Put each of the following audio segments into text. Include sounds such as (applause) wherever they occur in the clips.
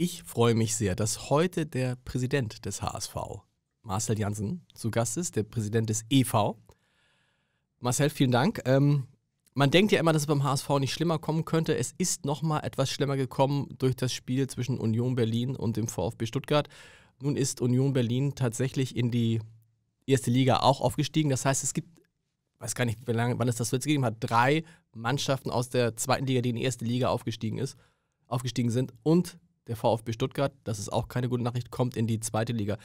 Ich freue mich sehr, dass heute der Präsident des HSV, Marcel Janssen, zu Gast ist, der Präsident des EV. Marcel, vielen Dank. Ähm, man denkt ja immer, dass es beim HSV nicht schlimmer kommen könnte. Es ist nochmal etwas schlimmer gekommen durch das Spiel zwischen Union Berlin und dem VfB Stuttgart. Nun ist Union Berlin tatsächlich in die erste Liga auch aufgestiegen. Das heißt, es gibt, weiß gar nicht, lange, wann es das jetzt gegeben hat, drei Mannschaften aus der zweiten Liga, die in die erste Liga aufgestiegen ist, aufgestiegen sind. Und der VfB Stuttgart, das ist auch keine gute Nachricht, kommt in die zweite Liga.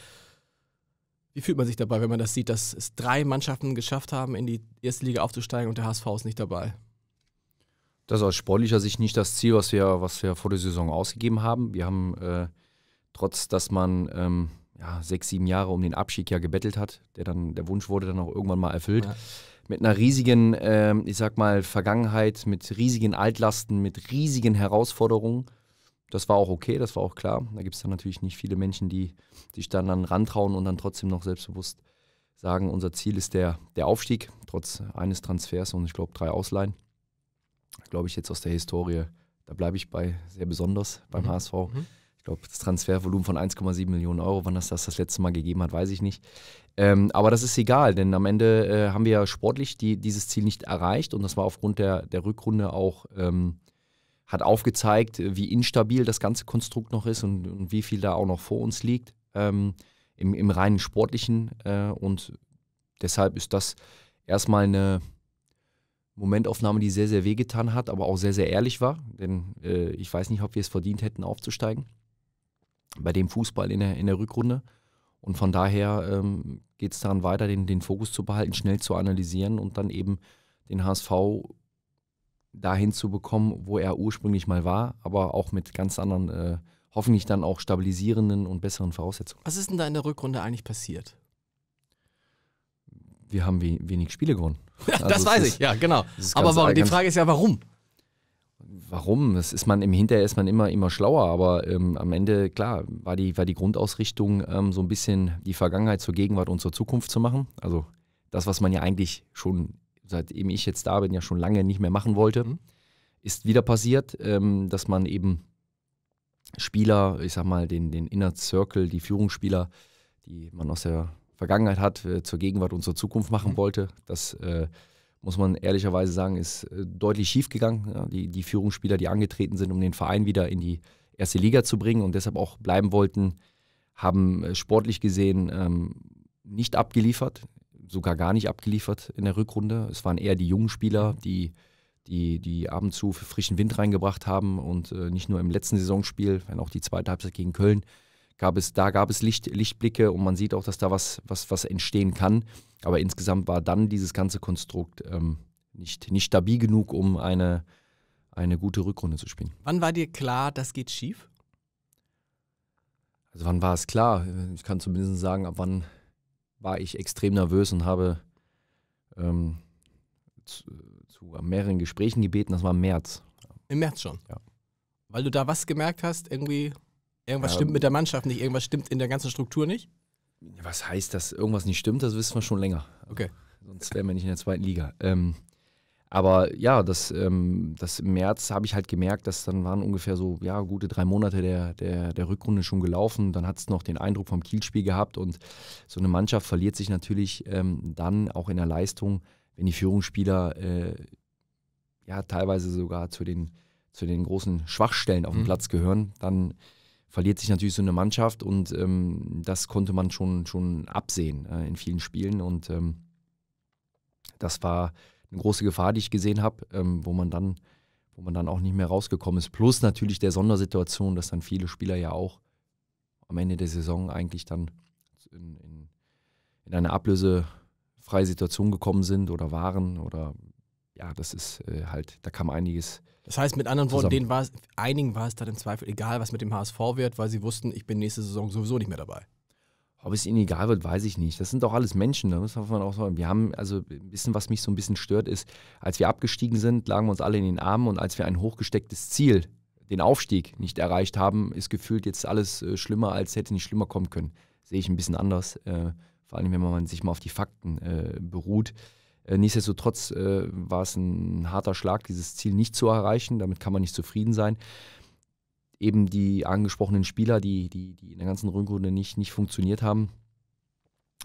Wie fühlt man sich dabei, wenn man das sieht, dass es drei Mannschaften geschafft haben, in die erste Liga aufzusteigen und der HSV ist nicht dabei? Das ist aus sportlicher Sicht nicht das Ziel, was wir, was wir vor der Saison ausgegeben haben. Wir haben, äh, trotz dass man ähm, ja, sechs, sieben Jahre um den Abstieg ja gebettelt hat, der, dann, der Wunsch wurde dann auch irgendwann mal erfüllt, ja. mit einer riesigen, äh, ich sag mal, Vergangenheit, mit riesigen Altlasten, mit riesigen Herausforderungen das war auch okay, das war auch klar. Da gibt es dann natürlich nicht viele Menschen, die sich dann an den trauen und dann trotzdem noch selbstbewusst sagen, unser Ziel ist der, der Aufstieg, trotz eines Transfers und ich glaube drei Ausleihen. Glaube ich jetzt aus der Historie, da bleibe ich bei sehr besonders beim mhm. HSV. Mhm. Ich glaube, das Transfervolumen von 1,7 Millionen Euro, wann das das, das letzte Mal gegeben hat, weiß ich nicht. Ähm, aber das ist egal, denn am Ende äh, haben wir ja sportlich die, dieses Ziel nicht erreicht und das war aufgrund der, der Rückrunde auch ähm, hat aufgezeigt, wie instabil das ganze Konstrukt noch ist und, und wie viel da auch noch vor uns liegt ähm, im, im, reinen sportlichen. Äh, und deshalb ist das erstmal eine Momentaufnahme, die sehr, sehr wehgetan hat, aber auch sehr, sehr ehrlich war. Denn äh, ich weiß nicht, ob wir es verdient hätten, aufzusteigen bei dem Fußball in der, in der Rückrunde. Und von daher ähm, geht es daran weiter, den, den Fokus zu behalten, schnell zu analysieren und dann eben den HSV dahin zu bekommen, wo er ursprünglich mal war, aber auch mit ganz anderen, äh, hoffentlich dann auch stabilisierenden und besseren Voraussetzungen. Was ist denn da in der Rückrunde eigentlich passiert? Wir haben we wenig Spiele gewonnen. (laughs) Ja, also das weiß ist, ich, ja, genau. Aber warum, die Frage ist ja, warum? Warum? Das ist man im Hinterher ist man immer, immer schlauer, aber ähm, am Ende, klar, war die, war die Grundausrichtung, ähm, so ein bisschen die Vergangenheit zur Gegenwart und zur Zukunft zu machen. Also das, was man ja eigentlich schon seitdem ich jetzt da bin, ja schon lange nicht mehr machen wollte, mhm. ist wieder passiert, ähm, dass man eben Spieler, ich sag mal, den, den Inner Circle, die Führungsspieler, die man aus der Vergangenheit hat, äh, zur Gegenwart und zur Zukunft machen mhm. wollte. Das äh, muss man ehrlicherweise sagen, ist äh, deutlich schiefgegangen. Ja, die, die Führungsspieler, die angetreten sind, um den Verein wieder in die erste Liga zu bringen und deshalb auch bleiben wollten, haben äh, sportlich gesehen ähm, nicht abgeliefert sogar gar nicht abgeliefert in der Rückrunde. Es waren eher die jungen Spieler, die, die, die ab und zu frischen Wind reingebracht haben und äh, nicht nur im letzten Saisonspiel, wenn auch die zweite Halbzeit gegen Köln, gab es, da gab es Licht, Lichtblicke und man sieht auch, dass da was, was, was entstehen kann. Aber insgesamt war dann dieses ganze Konstrukt ähm, nicht, nicht stabil genug, um eine, eine gute Rückrunde zu spielen. Wann war dir klar, das geht schief? Also wann war es klar? Ich kann zumindest sagen, ab wann war ich extrem nervös und habe ähm, zu, zu, mehreren Gesprächen gebeten. Das war im März. Im März schon? Ja. Weil du da was gemerkt hast, irgendwie, irgendwas ähm, stimmt mit der Mannschaft nicht, irgendwas stimmt in der ganzen Struktur nicht? Was heißt, dass irgendwas nicht stimmt, das wissen wir schon länger. Okay. Sonst wären wir nicht in der zweiten Liga. Ähm, aber ja, das, ähm, das im März habe ich halt gemerkt, dass dann waren ungefähr so ja, gute drei Monate der, der, der Rückrunde schon gelaufen. Dann hat es noch den Eindruck vom Kielspiel gehabt und so eine Mannschaft verliert sich natürlich ähm, dann auch in der Leistung, wenn die Führungsspieler äh, ja teilweise sogar zu den, zu den großen Schwachstellen auf dem mhm. Platz gehören. Dann verliert sich natürlich so eine Mannschaft und ähm, das konnte man schon, schon absehen äh, in vielen Spielen und ähm, das war eine große Gefahr, die ich gesehen habe, ähm, wo man dann wo man dann auch nicht mehr rausgekommen ist. Plus natürlich der Sondersituation, dass dann viele Spieler ja auch am Ende der Saison eigentlich dann in, in, in eine ablösefreie Situation gekommen sind oder waren oder ja, das ist äh, halt, da kam einiges. Das heißt, mit anderen Worten, denen war es, einigen war es dann im Zweifel egal, was mit dem HSV wird, weil sie wussten, ich bin nächste Saison sowieso nicht mehr dabei. Ob es ihnen egal wird, weiß ich nicht. Das sind doch alles Menschen, ne? da muss man auch sagen. Wir haben, also ein bisschen, was mich so ein bisschen stört, ist, als wir abgestiegen sind, lagen wir uns alle in den Armen und als wir ein hochgestecktes Ziel, den Aufstieg, nicht erreicht haben, ist gefühlt jetzt alles äh, schlimmer, als hätte nicht schlimmer kommen können. Sehe ich ein bisschen anders, äh, vor allem wenn man sich mal auf die Fakten äh, beruht. Äh, nichtsdestotrotz äh, war es ein harter Schlag, dieses Ziel nicht zu erreichen. Damit kann man nicht zufrieden sein eben die angesprochenen Spieler, die, die, die in der ganzen Rückrunde nicht, nicht funktioniert haben,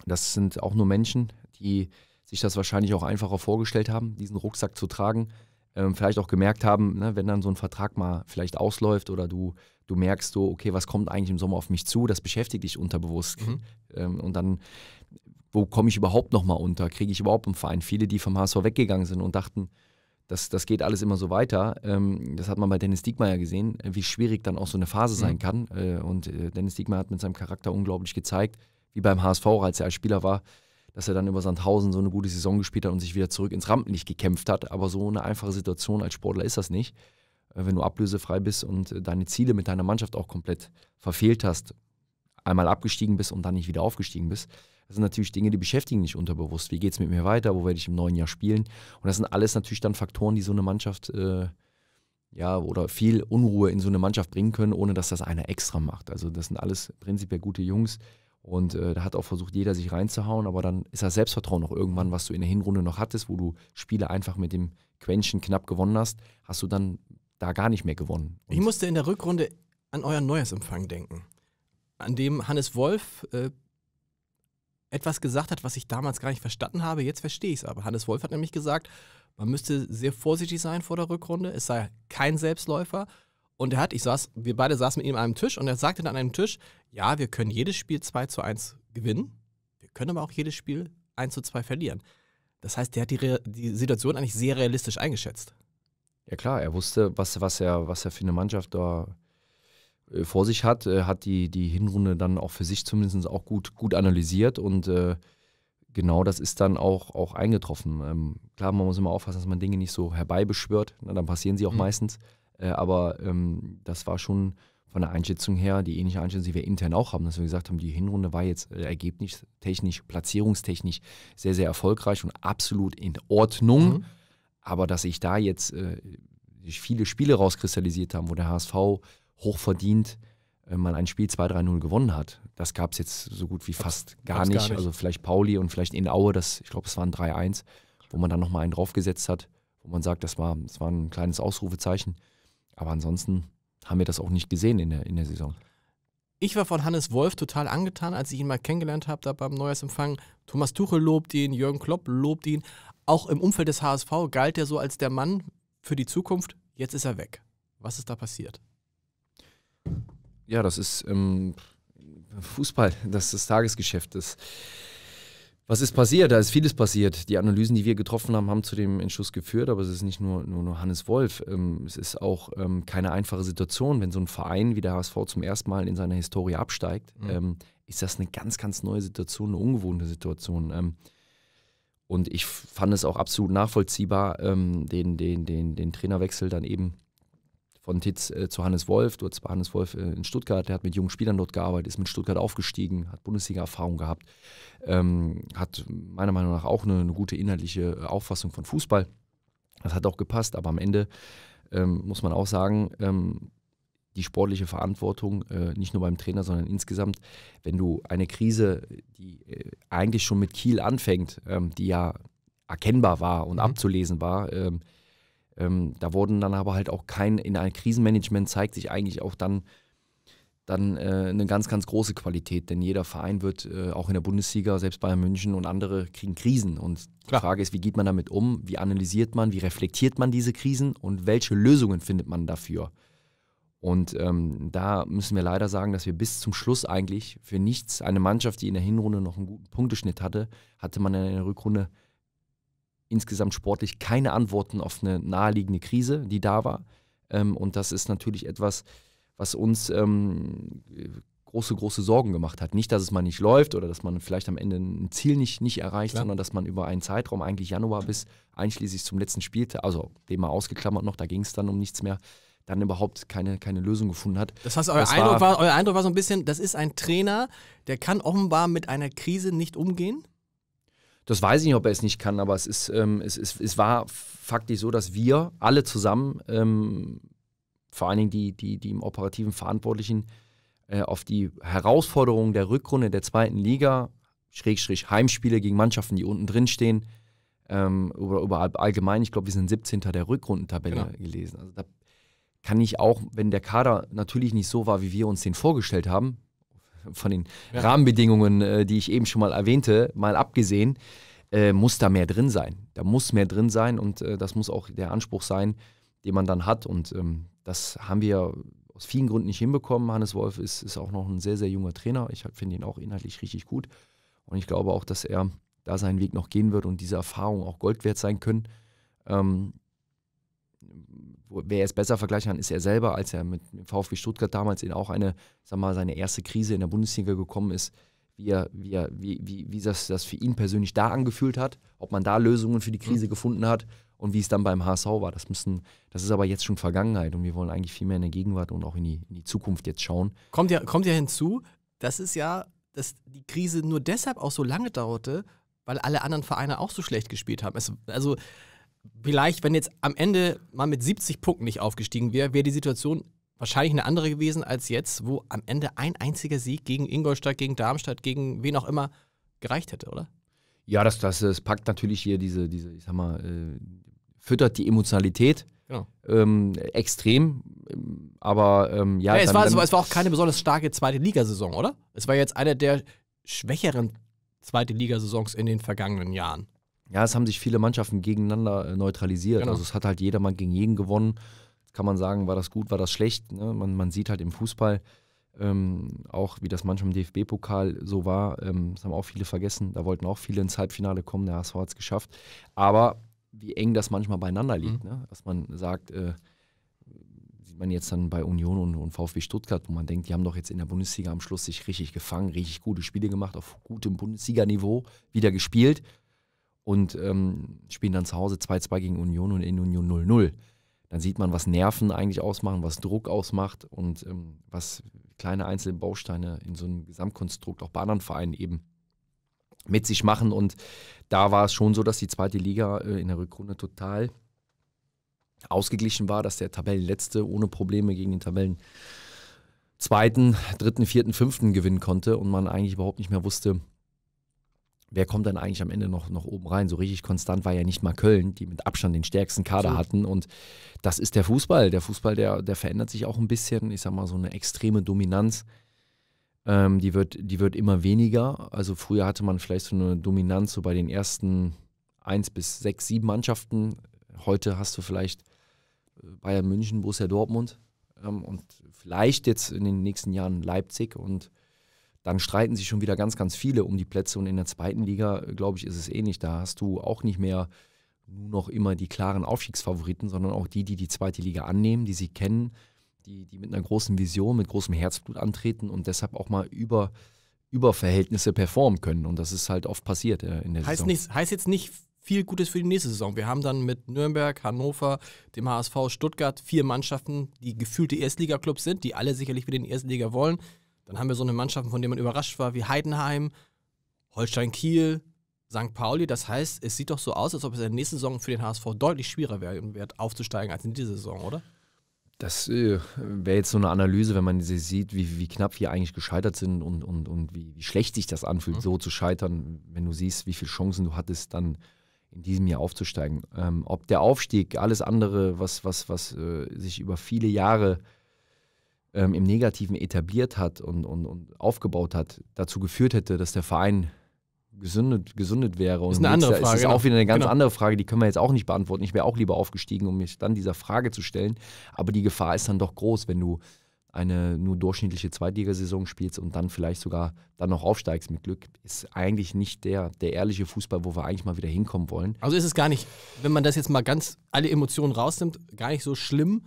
das sind auch nur Menschen, die sich das wahrscheinlich auch einfacher vorgestellt haben, diesen Rucksack zu tragen. Ähm, vielleicht auch gemerkt haben, ne, wenn dann so ein Vertrag mal vielleicht ausläuft oder du, du merkst so, okay, was kommt eigentlich im Sommer auf mich zu, das beschäftigt dich unterbewusst. Mhm. Ähm, und dann, wo komme ich überhaupt nochmal unter? Kriege ich überhaupt einen Verein? Viele, die vom HSV weggegangen sind und dachten, das, das geht alles immer so weiter. Ähm, das hat man bei Dennis Diekmeyer gesehen, äh, wie schwierig dann auch so eine Phase mhm. sein kann. Äh, und äh, Dennis Diekmeyer hat mit seinem Charakter unglaublich gezeigt, wie beim HSV, als er als Spieler war, dass er dann über Sandhausen so eine gute Saison gespielt hat und sich wieder zurück ins Rampenlicht gekämpft hat. Aber so eine einfache Situation als Sportler ist das nicht. wenn du ablösefrei bist und deine Ziele mit deiner Mannschaft auch komplett verfehlt hast, einmal abgestiegen bist und dann nicht wieder aufgestiegen bist, das sind natürlich Dinge, die beschäftigen dich unterbewusst. Wie geht es mit mir weiter? Wo werde ich im neuen Jahr spielen? Und das sind alles natürlich dann Faktoren, die so eine Mannschaft äh, ja, oder viel Unruhe in so eine Mannschaft bringen können, ohne dass das einer extra macht. Also das sind alles prinzipiell gute Jungs. Und äh, da hat auch versucht, jeder sich reinzuhauen, aber dann ist das Selbstvertrauen noch irgendwann, was du in der Hinrunde noch hattest, wo du Spiele einfach mit dem Quäntchen knapp gewonnen hast, hast du dann da gar nicht mehr gewonnen. Und ich musste in der Rückrunde an euren Neujahrsempfang denken, an dem Hannes Wolf äh, etwas gesagt hat, was ich damals gar nicht verstanden habe. Jetzt verstehe ich es aber. Hannes Wolf hat nämlich gesagt, man müsste sehr vorsichtig sein vor der Rückrunde. Es sei kein Selbstläufer. Und er hat, ich saß, wir beide saßen mit ihm an einem Tisch und er sagte dann an einem Tisch, ja, wir können jedes Spiel 2 zu 1 gewinnen, wir können aber auch jedes Spiel 1 zu 2 verlieren. Das heißt, der hat die, die Situation eigentlich sehr realistisch eingeschätzt. Ja klar, er wusste, was, was, er, was er für eine Mannschaft da äh, vor sich hat, äh, hat die, die Hinrunde dann auch für sich zumindest auch gut, gut analysiert und äh, genau das ist dann auch, auch eingetroffen. Ähm, klar, man muss immer aufpassen, dass man Dinge nicht so herbeibeschwört, na, ne, dann passieren sie auch mhm. meistens, äh, aber ähm, das war schon von der Einschätzung her die ähnliche Einschätzung, die wir intern auch haben, dass wir gesagt haben, die Hinrunde war jetzt äh, ergebnistechnisch, platzierungstechnisch sehr, sehr erfolgreich und absolut in Ordnung, mhm. aber dass sich da jetzt äh, viele Spiele rauskristallisiert haben, wo der HSV hochverdient äh, mal ein Spiel 2-3-0 gewonnen hat. Das gab es jetzt so gut wie fast gar nicht. gar nicht. Also vielleicht Pauli und vielleicht in Aue, das, ich glaube, es waren 3-1, wo man dann nochmal einen draufgesetzt hat, wo man sagt, das war, das war ein kleines Ausrufezeichen. Aber ansonsten haben wir das auch nicht gesehen in der, in der Saison. Ich war von Hannes Wolf total angetan, als ich ihn mal kennengelernt habe, da beim Neujahrsempfang. Thomas Tuchel lobt ihn, Jürgen Klopp lobt ihn. Auch im Umfeld des HSV galt er so als der Mann für die Zukunft. Jetzt ist er weg. Was ist da passiert? ja, das ist ähm, Fußball, (laughs) das ist das Tagesgeschäft. Das, was ist passiert? Da ist vieles passiert. Die Analysen, die wir getroffen haben, haben zu dem Entschluss geführt, aber es ist nicht nur, nur, nur Hannes Wolf. Ähm, es ist auch ähm, keine einfache Situation, wenn so ein Verein wie der HSV zum ersten Mal in seiner Historie absteigt. Mhm. Ähm, ist das eine ganz, ganz neue Situation, eine ungewohnte Situation. Ähm, und ich fand es auch absolut nachvollziehbar, ähm, den, den, den, den Trainerwechsel dann eben von Titz äh, zu Hannes Wolf. Du hast bei Hannes Wolf äh, in Stuttgart, der hat mit jungen Spielern dort gearbeitet, ist mit Stuttgart aufgestiegen, hat Bundesliga-Erfahrung gehabt, ähm, hat meiner Meinung nach auch eine, eine, gute inhaltliche äh, Auffassung von Fußball. Das hat auch gepasst, aber am Ende ähm, muss man auch sagen, ähm, die sportliche Verantwortung, äh, nicht nur beim Trainer, sondern insgesamt, wenn du eine Krise, die äh, eigentlich schon mit Kiel anfängt, ähm, die ja erkennbar war und mhm. abzulesen war, ähm, ähm, da wurden dann aber halt auch kein, in einem Krisenmanagement zeigt sich eigentlich auch dann, dann äh, eine ganz, ganz große Qualität, denn jeder Verein wird, äh, auch in der Bundesliga, selbst Bayern München und andere, kriegen Krisen. Und Klar. die Frage ist, wie geht man damit um? Wie analysiert man? Wie reflektiert man diese Krisen? Und welche Lösungen findet man dafür? Und ähm, da müssen wir leider sagen, dass wir bis zum Schluss eigentlich für nichts, eine Mannschaft, die in der Hinrunde noch einen guten Punkteschnitt hatte, hatte man in der Rückrunde insgesamt sportlich keine Antworten auf eine naheliegende Krise, die da war. Ähm, und das ist natürlich etwas, was uns ähm, große, große Sorgen gemacht hat. Nicht, dass es mal nicht läuft oder dass man vielleicht am Ende ein Ziel nicht, nicht erreicht, Klar. sondern dass man über einen Zeitraum, eigentlich Januar bis einschließlich zum letzten Spieltag, also dem mal ausgeklammert noch, da ging es dann um nichts mehr, dann überhaupt keine, keine Lösung gefunden hat. Das heißt, euer, das Eindruck war, war, euer Eindruck war so ein bisschen, das ist ein Trainer, der kann offenbar mit einer Krise nicht umgehen? Das weiß ich nicht, ob er es nicht kann, aber es, ist, ähm, es, es, es war faktisch so, dass wir alle zusammen, ähm, vor allen Dingen die, die, die im operativen Verantwortlichen, äh, auf die Herausforderungen der Rückrunde der zweiten Liga, Schrägstrich Heimspiele gegen Mannschaften, die unten drin stehen, ähm, oder überall allgemein, ich glaube, wir sind 17. der Rückrundentabelle genau. gelesen. Also da kann ich auch, wenn der Kader natürlich nicht so war, wie wir uns den vorgestellt haben, von den ja. Rahmenbedingungen, äh, die ich eben schon mal erwähnte, mal abgesehen, äh, muss da mehr drin sein. Da muss mehr drin sein und äh, das muss auch der Anspruch sein, den man dann hat. Und ähm, das haben wir aus vielen Gründen nicht hinbekommen. Hannes Wolf ist, ist auch noch ein sehr, sehr junger Trainer. Ich finde ihn auch inhaltlich richtig gut. Und ich glaube auch, dass er da seinen Weg noch gehen wird und diese Erfahrung auch Gold wert sein können. Ähm, wer es besser vergleichen kann, ist er selber, als er mit VfB Stuttgart damals in auch eine, sag mal, seine erste Krise in der Bundesliga gekommen ist, wie, er, wie, er, wie, wie, wie das, das für ihn persönlich da angefühlt hat, ob man da Lösungen für die Krise mhm. gefunden hat und wie es dann beim HSV war. Das, müssen, das ist aber jetzt schon Vergangenheit und wir wollen eigentlich viel mehr in der Gegenwart und auch in die, in die Zukunft jetzt schauen. Kommt ja, kommt ja hinzu, dass es ja, dass die Krise nur deshalb auch so lange dauerte, weil alle anderen Vereine auch so schlecht gespielt haben. Es, also vielleicht, wenn jetzt am Ende mal mit 70 Punkten nicht aufgestiegen wäre, wäre die Situation wahrscheinlich eine andere gewesen als jetzt, wo am Ende ein einziger Sieg gegen Ingolstadt, gegen Darmstadt, gegen wen auch immer gereicht hätte, oder? Ja, das, das, das packt natürlich hier diese, diese ich sag mal, äh, füttert die Emotionalität. Genau. Ähm, extrem, aber ähm, ja. ja es, dann, war, dann, es war auch keine besonders starke zweite Ligasaison, oder? Es war jetzt eine der schwächeren zweite Ligasaisons in den vergangenen Jahren. Ja, es haben sich viele Mannschaften gegeneinander äh, neutralisiert. Genau. Also es hat halt jedermann gegen jeden gewonnen. kann man sagen, war das gut, war das schlecht. Ne? Man, man, sieht halt im Fußball ähm, auch, wie das manchmal im DFB-Pokal so war. Ähm, das haben auch viele vergessen. Da wollten auch viele ins Halbfinale kommen. Der HSV hat es geschafft. Aber wie eng das manchmal beieinander liegt. Mhm. Ne? Dass man sagt, äh, sieht man jetzt dann bei Union und, und, VfB Stuttgart, wo man denkt, die haben doch jetzt in der Bundesliga am Schluss sich richtig gefangen, richtig gute Spiele gemacht, auf gutem Bundesliga-Niveau wieder gespielt und ähm, spielen dann zu Hause 2-2 gegen Union und in Union 0-0. Dann sieht man, was Nerven eigentlich ausmachen, was Druck ausmacht und ähm, was kleine einzelne Bausteine in so einem Gesamtkonstrukt auch bei anderen Vereinen eben mit sich machen. Und da war es schon so, dass die zweite Liga äh, in der Rückrunde total ausgeglichen war, dass der Tabellenletzte ohne Probleme gegen den Tabellen zweiten, dritten, vierten, fünften gewinnen konnte und man eigentlich überhaupt nicht mehr wusste, wer kommt dann eigentlich am Ende noch, noch oben rein? So richtig konstant war ja nicht mal Köln, die mit Abstand den stärksten Kader Absolut. hatten. Und das ist der Fußball. Der Fußball, der, der verändert sich auch ein bisschen. Ich sag mal, so eine extreme Dominanz, ähm, die, wird, die wird immer weniger. Also früher hatte man vielleicht so eine Dominanz so bei den ersten eins bis sechs, sieben Mannschaften. Heute hast du vielleicht äh, Bayern München, Borussia Dortmund ähm, und vielleicht jetzt in den nächsten Jahren Leipzig und dann streiten sich schon wieder ganz, ganz viele um die Plätze. Und in der zweiten Liga, glaube ich, ist es ähnlich. Da hast du auch nicht mehr nur noch immer die klaren Aufstiegsfavoriten, sondern auch die, die die zweite Liga annehmen, die sie kennen, die, die mit einer großen Vision, mit großem Herzblut antreten und deshalb auch mal über, über Verhältnisse performen können. Und das ist halt oft passiert äh, in der heißt Saison. Nicht, heißt jetzt nicht viel Gutes für die nächste Saison. Wir haben dann mit Nürnberg, Hannover, dem HSV, Stuttgart vier Mannschaften, die gefühlte Erstliga-Clubs sind, die alle sicherlich wieder in die Erstliga wollen. Dann haben wir so eine Mannschaft, von der man überrascht war, wie Heidenheim, Holstein Kiel, St. Pauli. Das heißt, es sieht doch so aus, als ob es in der nächsten Saison für den HSV deutlich schwieriger wäre, aufzusteigen als in dieser Saison, oder? Das äh, wäre jetzt so eine Analyse, wenn man sie sieht, wie, wie knapp wir eigentlich gescheitert sind und, und, und wie, wie schlecht sich das anfühlt, mhm. so zu scheitern, wenn du siehst, wie viele Chancen du hattest, dann in diesem Jahr aufzusteigen. Ähm, ob der Aufstieg, alles andere, was, was, was äh, sich über viele Jahre äh, ähm, im Negativen etabliert hat und, und, und aufgebaut hat, dazu geführt hätte, dass der Verein gesündet, gesundet wäre. Und ist eine andere Frage. Ist das genau. auch wieder eine ganz genau. andere Frage, die können wir jetzt auch nicht beantworten. Ich wäre auch lieber aufgestiegen, um mich dann dieser Frage zu stellen. Aber die Gefahr ist dann doch groß, wenn du eine nur durchschnittliche Zweitligasaison spielst und dann vielleicht sogar dann noch aufsteigst mit Glück, ist eigentlich nicht der, der ehrliche Fußball, wo wir eigentlich mal wieder hinkommen wollen. Also ist es gar nicht, wenn man das jetzt mal ganz alle Emotionen rausnimmt, gar nicht so schlimm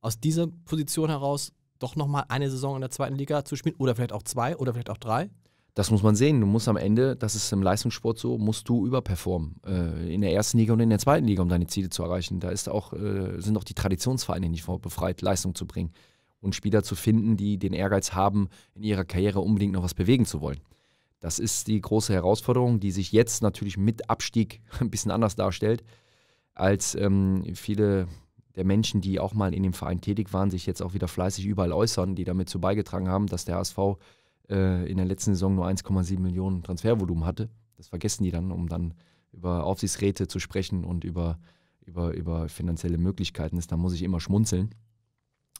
aus dieser Position heraus doch nochmal eine Saison in der zweiten Liga zu spielen oder vielleicht auch zwei oder vielleicht auch drei? Das muss man sehen. Du musst am Ende, das ist im Leistungssport so, musst du überperformen. Äh, in der ersten Liga und in der zweiten Liga, um deine Ziele zu erreichen. Da ist auch, äh, sind auch die Traditionsvereine nicht befreit, Leistung zu bringen und Spieler zu finden, die den Ehrgeiz haben, in ihrer Karriere unbedingt noch was bewegen zu wollen. Das ist die große Herausforderung, die sich jetzt natürlich mit Abstieg (laughs) ein bisschen anders darstellt, als ähm, viele der Menschen, die auch mal in dem Verein tätig waren, sich jetzt auch wieder fleißig überall äußern, die damit zu beigetragen haben, dass der HSV äh, in der letzten Saison nur 1,7 Millionen Transfervolumen hatte. Das vergessen die dann, um dann über Aufsichtsräte zu sprechen und über, über, über finanzielle Möglichkeiten Da muss ich immer schmunzeln.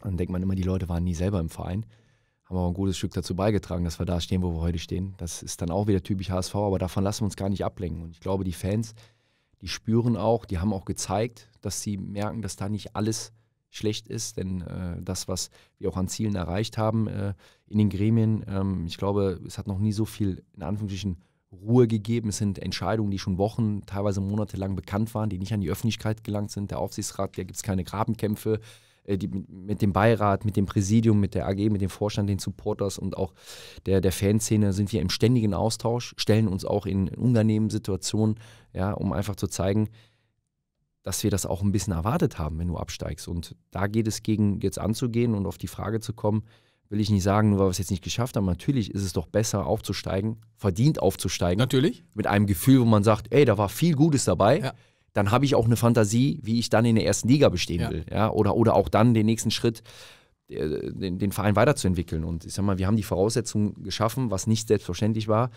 Dann denkt man immer, die Leute waren nie selber im Verein. Haben aber ein gutes Stück dazu beigetragen, dass wir da stehen, wo wir heute stehen. Das ist dann auch wieder typisch HSV, aber davon lassen wir uns gar nicht ablenken. Und ich glaube, die Fans, die spüren auch, die haben auch gezeigt, dass sie merken, dass da nicht alles schlecht ist, denn äh, das, was wir auch an Zielen erreicht haben äh, in den Gremien, ähm, ich glaube, es hat noch nie so viel in Anführungsstrichen Ruhe gegeben. Es sind Entscheidungen, die schon Wochen, teilweise monatelang bekannt waren, die nicht an die Öffentlichkeit gelangt sind. Der Aufsichtsrat, da gibt es keine Grabenkämpfe, äh, die, mit dem Beirat, mit dem Präsidium, mit der AG, mit dem Vorstand, den Supporters und auch der, der Fanszene sind wir im ständigen Austausch, stellen uns auch in, in unangenehmen Situationen, ja, um einfach zu zeigen, dass wir das auch ein bisschen erwartet haben, wenn du absteigst. Und da geht es gegen jetzt anzugehen und auf die Frage zu kommen, will ich nicht sagen, nur weil wir es jetzt nicht geschafft haben. Natürlich ist es doch besser, aufzusteigen, verdient aufzusteigen. Natürlich. Mit einem Gefühl, wo man sagt, ey, da war viel Gutes dabei. Ja dann habe ich auch eine Fantasie, wie ich dann in der ersten Liga bestehen ja. will. Ja? Oder, oder auch dann den nächsten Schritt, äh, den, den, Verein weiterzuentwickeln. Und ich sag mal, wir haben die Voraussetzungen geschaffen, was nicht selbstverständlich war,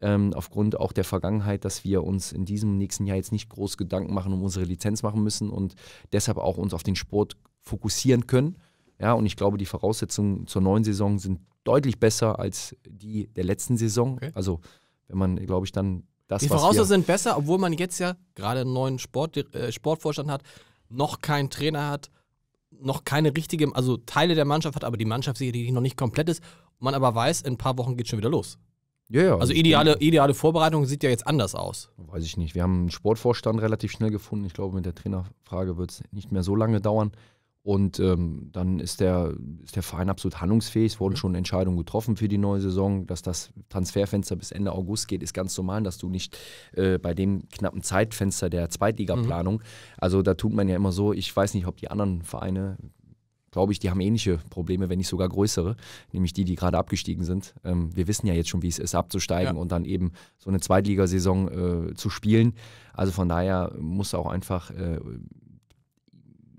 ähm, aufgrund auch der Vergangenheit, dass wir uns in diesem nächsten Jahr jetzt nicht groß Gedanken machen, um unsere Lizenz machen müssen und deshalb auch uns auf den Sport fokussieren können. Ja, und ich glaube, die Voraussetzungen zur neuen Saison sind deutlich besser als die der letzten Saison. Okay. Also wenn man, glaube ich, dann das, die Voraussetzungen sind besser, obwohl man jetzt ja gerade einen neuen Sport, äh, Sportvorstand hat, noch keinen Trainer hat, noch keine richtige, also Teile der Mannschaft hat, aber die Mannschaft sicherlich noch nicht komplett ist. Man aber weiß, in ein paar Wochen geht schon wieder los. Ja, ja. Also ideale, ideale Vorbereitung sieht ja jetzt anders aus. Weiß ich nicht. Wir haben einen Sportvorstand relativ schnell gefunden. Ich glaube, mit der Trainerfrage wird es nicht mehr so lange dauern. Und ähm, dann ist der, ist der Verein absolut handlungsfähig. Es wurden mhm. schon Entscheidungen getroffen für die neue Saison. Dass das Transferfenster bis Ende August geht, ist ganz normal, dass du nicht äh, bei dem knappen Zeitfenster der Zweitligaplanung, mhm. also da tut man ja immer so, ich weiß nicht, ob die anderen Vereine, glaube ich, die haben ähnliche Probleme, wenn nicht sogar größere, nämlich die, die gerade abgestiegen sind. Ähm, wir wissen ja jetzt schon, wie es ist, abzusteigen ja. und dann eben so eine Zweitligasaison äh, zu spielen. Also von daher muss auch einfach. Äh,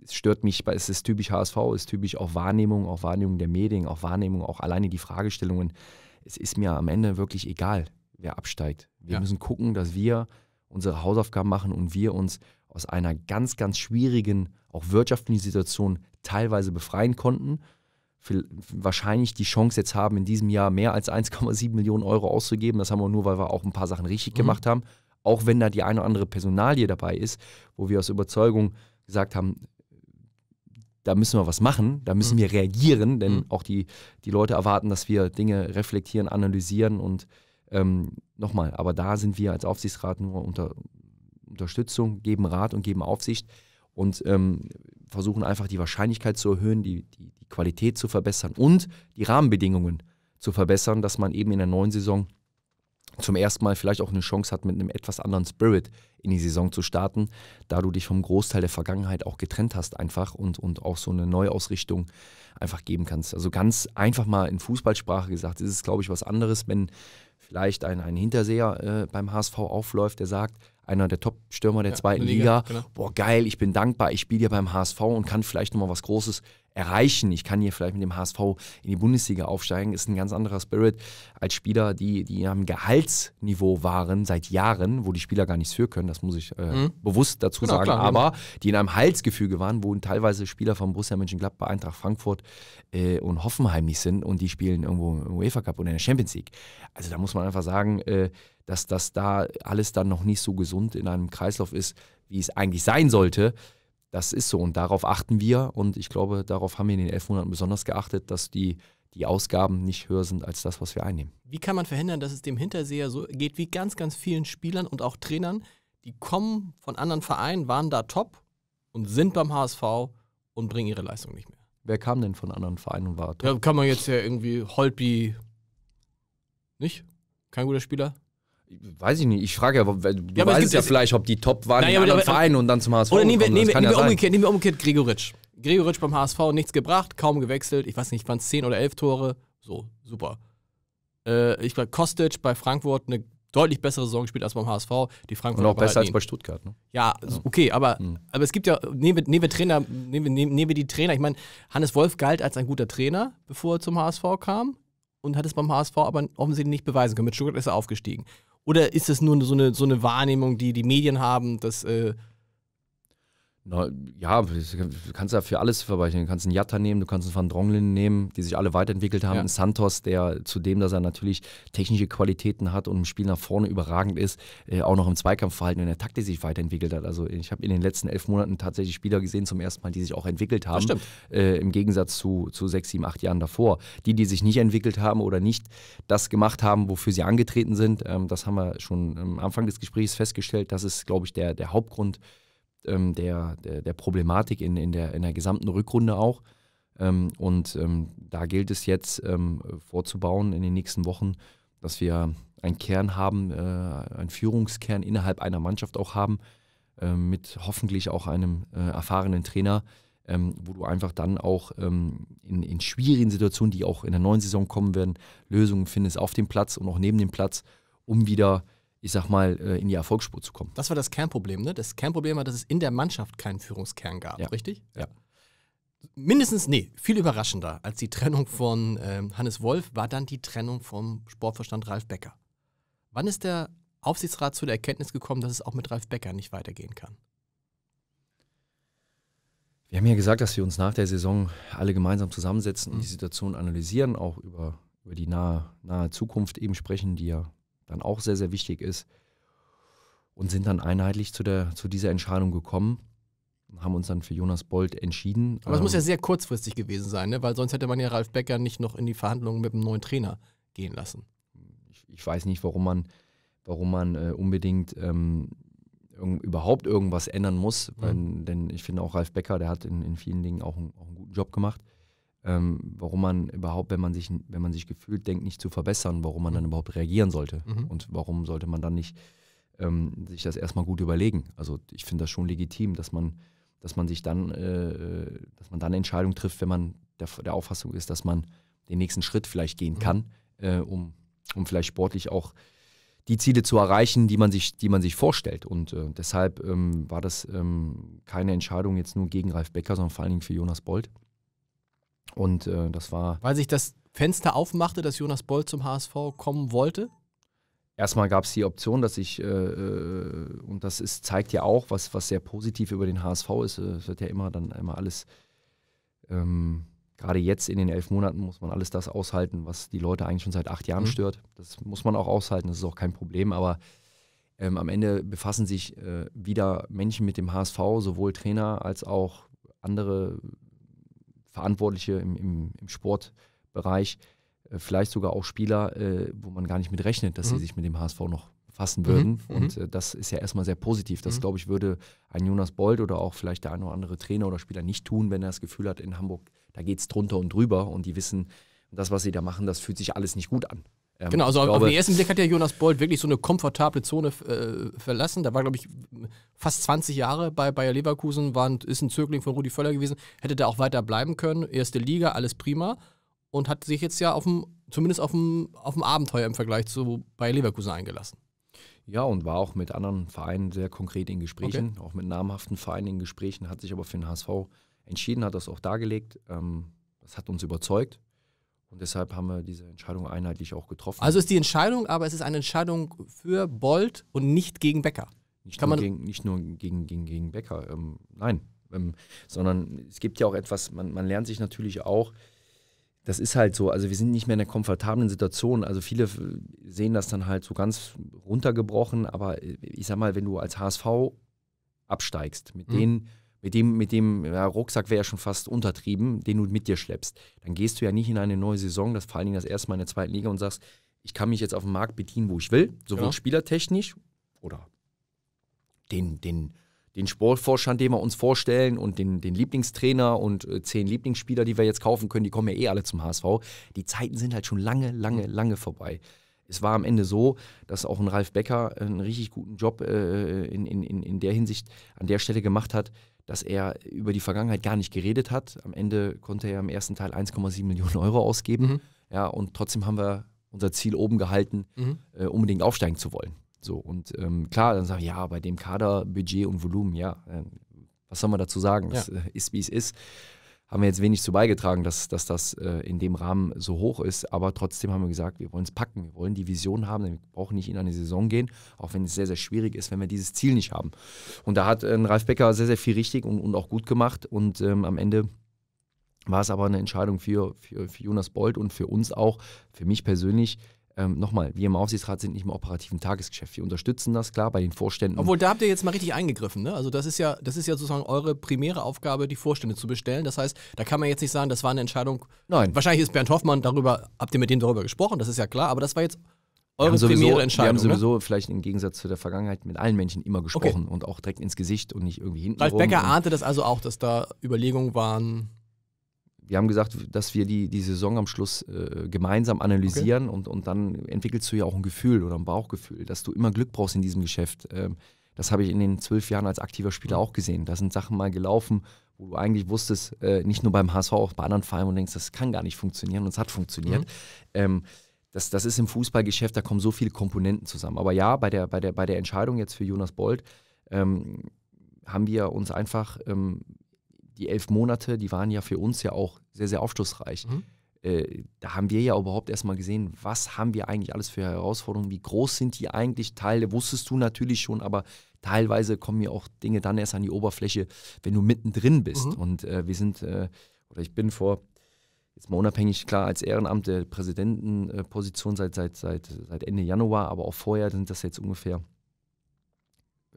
es stört mich, es ist typisch HSV, es ist typisch auch Wahrnehmung, auch Wahrnehmung der Medien, auch Wahrnehmung, auch alleine die Fragestellungen. Es ist mir am Ende wirklich egal, wer absteigt. Wir ja. müssen gucken, dass wir unsere Hausaufgaben machen und wir uns aus einer ganz, ganz schwierigen, auch wirtschaftlichen Situation teilweise befreien konnten. wahrscheinlich die Chance jetzt haben, in diesem Jahr mehr als 1,7 Millionen Euro auszugeben. Das haben wir nur, weil wir auch ein paar Sachen richtig mhm. gemacht haben. Auch wenn da die eine oder andere Personalie dabei ist, wo wir aus Überzeugung gesagt haben, da müssen wir was machen, da müssen mhm. wir reagieren, denn mhm. auch die, die Leute erwarten, dass wir Dinge reflektieren, analysieren und ähm, nochmal, aber da sind wir als Aufsichtsrat nur unter Unterstützung, geben Rat und geben Aufsicht und ähm, versuchen einfach die Wahrscheinlichkeit zu erhöhen, die, die, die Qualität zu verbessern und die Rahmenbedingungen zu verbessern, dass man eben in der neuen Saison zum ersten Mal vielleicht auch eine Chance hat, mit einem etwas anderen Spirit in die Saison zu starten, da du dich vom Großteil der Vergangenheit auch getrennt hast einfach und, und auch so eine Neuausrichtung einfach geben kannst. Also ganz einfach mal in Fußballsprache gesagt, ist es, glaube ich, was anderes, wenn vielleicht ein, ein Hinterseher äh, beim HSV aufläuft, der sagt, einer der Top-Stürmer der ja, zweiten Liga, Liga genau. boah geil, ich bin dankbar, ich spiele ja beim HSV und kann vielleicht nochmal was Großes erreichen. Ich kann hier vielleicht mit dem HSV in die Bundesliga aufsteigen. Ist ein ganz anderer Spirit als Spieler, die, die einem Gehaltsniveau waren seit Jahren, wo die Spieler gar nichts für können. Das muss ich äh, mhm. bewusst dazu genau, sagen. Klar, Aber genau. die in einem Halsgefüge waren, wo teilweise Spieler von Borussia Mönchengladbach, Eintracht Frankfurt äh, und Hoffenheim nicht sind und die spielen irgendwo im UEFA Cup oder in der Champions League. Also da muss man einfach sagen, äh, dass das da alles dann noch nicht so gesund in einem Kreislauf ist, wie es eigentlich sein sollte. Das ist so und darauf achten wir und ich glaube, darauf haben wir in den elf Monaten besonders geachtet, dass die, die Ausgaben nicht höher sind als das, was wir einnehmen. Wie kann man verhindern, dass es dem Hinterseher so geht wie ganz, ganz vielen Spielern und auch Trainern, die kommen von anderen Vereinen, waren da top und sind beim HSV und bringen ihre Leistung nicht mehr? Wer kam denn von anderen Vereinen und war top? Ja, kann man jetzt ja irgendwie Holpi, nicht? Kein guter Spieler? Weiß ich nicht, ich frage ja, du ja, weißt ja vielleicht, ob die top waren naja, in anderen Vereinen und dann zum HSV Oder nehmen wir, nehmen, nehmen, ja wir umgekehrt, nehmen wir umgekehrt Gregoritsch. Gregoritsch beim HSV nichts gebracht, kaum gewechselt, ich weiß nicht, waren es 10 oder 11 Tore, so, super. Äh, ich war Kostic bei Frankfurt eine deutlich bessere Saison gespielt als beim HSV. Die Frankfurt und auch besser als bei Stuttgart. Ne? Ja, okay, aber, mhm. aber es gibt ja, nehmen wir, nehmen wir Trainer, nehmen, nehmen, nehmen wir die Trainer. Ich meine, Hannes Wolf galt als ein guter Trainer, bevor er zum HSV kam und hat es beim HSV aber offensichtlich nicht beweisen können. Mit Stuttgart ist er aufgestiegen. Oder ist es nur so eine, so eine Wahrnehmung, die die Medien haben, dass äh, ja, du kannst ja für alles verweichen. Du kannst einen Jatta nehmen, du kannst einen Van Dronglin nehmen, die sich alle weiterentwickelt haben. Ja. Einen Santos, der zudem, dass er natürlich technische Qualitäten hat und im Spiel nach vorne überragend ist, äh, auch noch im Zweikampfverhalten in der Taktik sich weiterentwickelt hat. Also ich habe in den letzten elf Monaten tatsächlich Spieler gesehen zum ersten Mal, die sich auch entwickelt haben. Äh, Im Gegensatz zu, zu sechs, sieben, acht Jahren davor. Die, die sich nicht entwickelt haben oder nicht das gemacht haben, wofür sie angetreten sind, ähm, das haben wir schon am Anfang des Gesprächs festgestellt. Das ist, glaube ich, der, der Hauptgrund, ähm, der, der, der, Problematik in, in, der, in der gesamten Rückrunde auch. Ähm, und ähm, da gilt es jetzt ähm, vorzubauen in den nächsten Wochen, dass wir einen Kern haben, äh, einen Führungskern innerhalb einer Mannschaft auch haben, äh, mit hoffentlich auch einem äh, erfahrenen Trainer, ähm, wo du einfach dann auch ähm, in, in, schwierigen Situationen, die auch in der neuen Saison kommen werden, Lösungen findest auf dem Platz und auch neben dem Platz, um wieder ich sag mal, äh, in die Erfolgsspur zu kommen. Das war das Kernproblem, ne? Das Kernproblem war, dass es in der Mannschaft keinen Führungskern gab, ja. richtig? Ja. Mindestens, nee, viel überraschender als die Trennung von ähm, Hannes Wolf war dann die Trennung vom Sportverstand Ralf Becker. Wann ist der Aufsichtsrat zu der Erkenntnis gekommen, dass es auch mit Ralf Becker nicht weitergehen kann? Wir haben ja gesagt, dass wir uns nach der Saison alle gemeinsam zusammensetzen und mhm. die Situation analysieren, auch über, über die nahe, nahe Zukunft eben sprechen, die ja dann auch sehr, sehr wichtig ist. Und sind dann einheitlich zu, der, zu dieser Entscheidung gekommen und haben uns dann für Jonas Bold entschieden. Aber es muss ja ähm, sehr kurzfristig gewesen sein, ne? weil sonst hätte man ja Ralf Becker nicht noch in die Verhandlungen mit dem neuen Trainer gehen lassen. Ich, ich weiß nicht, warum man, warum man äh, unbedingt ähm, irg überhaupt irgendwas ändern muss, mhm. denn ich finde auch Ralf Becker, der hat in, in vielen Dingen auch, ein, auch einen guten Job gemacht ähm, warum man überhaupt, wenn man sich, wenn man sich gefühlt denkt, nicht zu verbessern, warum man mhm. dann überhaupt reagieren sollte mhm. und warum sollte man dann nicht ähm, sich das erstmal gut überlegen. Also ich finde das schon legitim, dass man, dass man sich dann, äh, dass man dann Entscheidungen trifft, wenn man der, der, Auffassung ist, dass man den nächsten Schritt vielleicht gehen mhm. kann, äh, um, um vielleicht sportlich auch die Ziele zu erreichen, die man sich, die man sich vorstellt. Und äh, deshalb ähm, war das ähm, keine Entscheidung jetzt nur gegen Ralf Becker, sondern vor allen Dingen für Jonas Bolt. Und äh, das war. Weil sich das Fenster aufmachte, dass Jonas Boll zum HSV kommen wollte? Erstmal gab es die Option, dass ich, äh, äh, und das ist, zeigt ja auch, was, was sehr positiv über den HSV ist. Äh, es wird ja immer dann immer alles, ähm, gerade jetzt in den elf Monaten muss man alles das aushalten, was die Leute eigentlich schon seit acht Jahren mhm. stört. Das muss man auch aushalten, das ist auch kein Problem, aber ähm, am Ende befassen sich äh, wieder Menschen mit dem HSV, sowohl Trainer als auch andere Verantwortliche im, im, im Sportbereich, äh, vielleicht sogar auch Spieler, äh, wo man gar nicht mit rechnet, dass mhm. sie sich mit dem HSV noch befassen würden. Mhm. Und mhm. äh, das ist ja erstmal sehr positiv. Das, mhm. glaube ich, würde ein Jonas Bold oder auch vielleicht der ein oder andere Trainer oder Spieler nicht tun, wenn er das Gefühl hat, in Hamburg, da geht es drunter und drüber und die wissen, das, was sie da machen, das fühlt sich alles nicht gut an. Ähm, genau, also glaube, auf den ersten Blick hat ja Jonas Bold wirklich so eine komfortable Zone äh, verlassen. Da war, glaube ich, fast 20 Jahre bei Bayer Leverkusen, war ein, ist ein Zögling von Rudi Völler gewesen, hätte da auch weiter bleiben können. Erste Liga, alles prima. Und hat sich jetzt ja auf dem, zumindest auf dem, auf dem Abenteuer im Vergleich zu Bayer Leverkusen eingelassen. Ja, und war auch mit anderen Vereinen sehr konkret in Gesprächen, okay. auch mit namhaften Vereinen in Gesprächen, hat sich aber für den HSV entschieden, hat das auch dargelegt. Ähm, das hat uns überzeugt. Und deshalb haben wir diese Entscheidung einheitlich auch getroffen. Also ist die Entscheidung, aber es ist eine Entscheidung für Bolt und nicht gegen Becker. Nicht Kann nur, man gegen, nicht nur gegen, gegen, gegen Becker, ähm, nein. Ähm, sondern es gibt ja auch etwas, man, man lernt sich natürlich auch, das ist halt so, also wir sind nicht mehr in einer komfortablen Situation. Also viele sehen das dann halt so ganz runtergebrochen, aber äh, ich sag mal, wenn du als HSV absteigst mit mhm. den mit dem, mit dem ja, Rucksack wäre ja schon fast untertrieben, den du mit dir schleppst. Dann gehst du ja nicht in eine neue Saison, das vor allen Dingen das erste Mal in der zweiten Liga und sagst, ich kann mich jetzt auf dem Markt bedienen, wo ich will, sowohl genau. spielertechnisch oder den, den, den Sportvorstand, den wir uns vorstellen und den, den Lieblingstrainer und äh, zehn Lieblingsspieler, die wir jetzt kaufen können, die kommen ja eh alle zum HSV. Die Zeiten sind halt schon lange, lange, mhm. lange vorbei. Es war am Ende so, dass auch ein Ralf Becker einen richtig guten Job äh, in, in, in der Hinsicht an der Stelle gemacht hat, dass er über die Vergangenheit gar nicht geredet hat. Am Ende konnte er im ersten Teil 1,7 Millionen Euro ausgeben. Mhm. Ja, und trotzdem haben wir unser Ziel oben gehalten, mhm. äh, unbedingt aufsteigen zu wollen. So, und ähm, klar, dann sage ich, ja, bei dem Kader, Budget und Volumen, ja, äh, was soll man dazu sagen? Das äh, ist, wie es ist haben wir jetzt wenig zu beigetragen, dass, dass das äh, in dem Rahmen so hoch ist. Aber trotzdem haben wir gesagt, wir wollen es packen, wir wollen die Vision haben, Denn wir brauchen nicht in eine Saison gehen, auch wenn es sehr, sehr schwierig ist, wenn wir dieses Ziel nicht haben. Und da hat äh, Ralf Becker sehr, sehr viel richtig und, und auch gut gemacht. Und ähm, am Ende war es aber eine Entscheidung für, für, für Jonas Bold und für uns auch, für mich persönlich, ähm, nochmal, wir im Aufsichtsrat sind nicht im operativen Tagesgeschäft. Wir unterstützen das, klar, bei den Vorständen. Obwohl, da habt ihr jetzt mal richtig eingegriffen. Ne? Also das ist, ja, das ist ja sozusagen eure primäre Aufgabe, die Vorstände zu bestellen. Das heißt, da kann man jetzt nicht sagen, das war eine Entscheidung. Nein. Wahrscheinlich ist Bernd Hoffmann darüber, habt ihr mit dem darüber gesprochen, das ist ja klar, aber das war jetzt eure sowieso, primäre Entscheidung. Wir haben ne? sowieso ne? vielleicht im Gegensatz zu der Vergangenheit mit allen Menschen immer gesprochen okay. und auch direkt ins Gesicht und nicht irgendwie hinten Ralf Becker ahnte das also auch, dass da Überlegungen waren wir haben gesagt, dass wir die, die Saison am Schluss äh, gemeinsam analysieren okay. und, und dann entwickelst du ja auch ein Gefühl oder ein Bauchgefühl, dass du immer Glück brauchst in diesem Geschäft. Ähm, das habe ich in den zwölf Jahren als aktiver Spieler auch gesehen. Da sind Sachen mal gelaufen, wo du eigentlich wusstest, äh, nicht nur beim HSV, auch bei anderen Vereinen und denkst, das kann gar nicht funktionieren und es hat funktioniert. Mhm. Ähm, das, das ist im Fußballgeschäft, da kommen so viele Komponenten zusammen. Aber ja, bei der, bei der, bei der Entscheidung jetzt für Jonas Bold ähm, haben wir uns einfach ähm, die elf Monate, die waren ja für uns ja auch sehr, sehr aufschlussreich. Mhm. Äh, da haben wir ja überhaupt erstmal gesehen, was haben wir eigentlich alles für Herausforderungen, wie groß sind die eigentlich, Teile wusstest du natürlich schon, aber teilweise kommen ja auch Dinge dann erst an die Oberfläche, wenn du mittendrin bist. Mhm. Und äh, wir sind, äh, oder ich bin vor, jetzt mal unabhängig, klar, als Ehrenamt der Präsidentenposition äh, seit, seit, seit, seit Ende Januar, aber auch vorher sind das jetzt ungefähr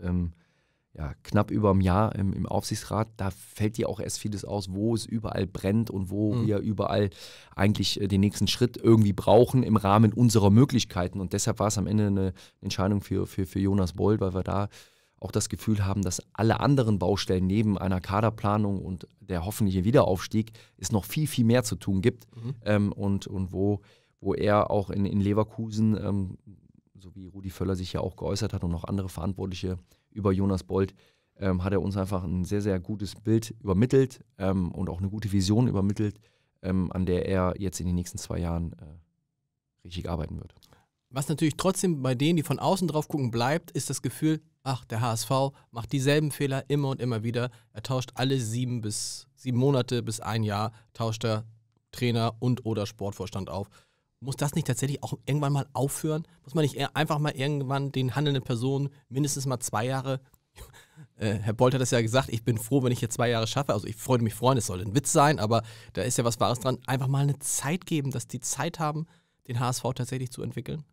ähm, ja, knapp über einem Jahr im, im, Aufsichtsrat, da fällt dir auch erst vieles aus, wo es überall brennt und wo mhm. wir überall eigentlich äh, den nächsten Schritt irgendwie brauchen im Rahmen unserer Möglichkeiten. Und deshalb war es am Ende eine Entscheidung für, für, für Jonas Bold, weil wir da auch das Gefühl haben, dass alle anderen Baustellen neben einer Kaderplanung und der hoffentliche Wiederaufstieg es noch viel, viel mehr zu tun gibt. Mhm. Ähm, und, und wo, wo er auch in, in Leverkusen, ähm, so wie Rudi Völler sich ja auch geäußert hat und noch andere Verantwortliche, über Jonas Bold ähm, hat er uns einfach ein sehr, sehr gutes Bild übermittelt ähm, und auch eine gute Vision übermittelt, ähm, an der er jetzt in den nächsten zwei Jahren äh, richtig arbeiten wird. Was natürlich trotzdem bei denen, die von außen drauf gucken, bleibt, ist das Gefühl, ach, der HSV macht dieselben Fehler immer und immer wieder. Er tauscht alle sieben bis sieben Monate bis ein Jahr, tauscht er Trainer und oder Sportvorstand auf muss das nicht tatsächlich auch irgendwann mal aufhören? Muss man nicht einfach mal irgendwann den handelnden Personen mindestens mal zwei Jahre, (laughs) äh, Herr Bolt hat das ja gesagt, ich bin froh, wenn ich jetzt zwei Jahre schaffe, also ich freue mich freuen, es soll ein Witz sein, aber da ist ja was Wahres dran, einfach mal eine Zeit geben, dass die Zeit haben, den HSV tatsächlich zu entwickeln?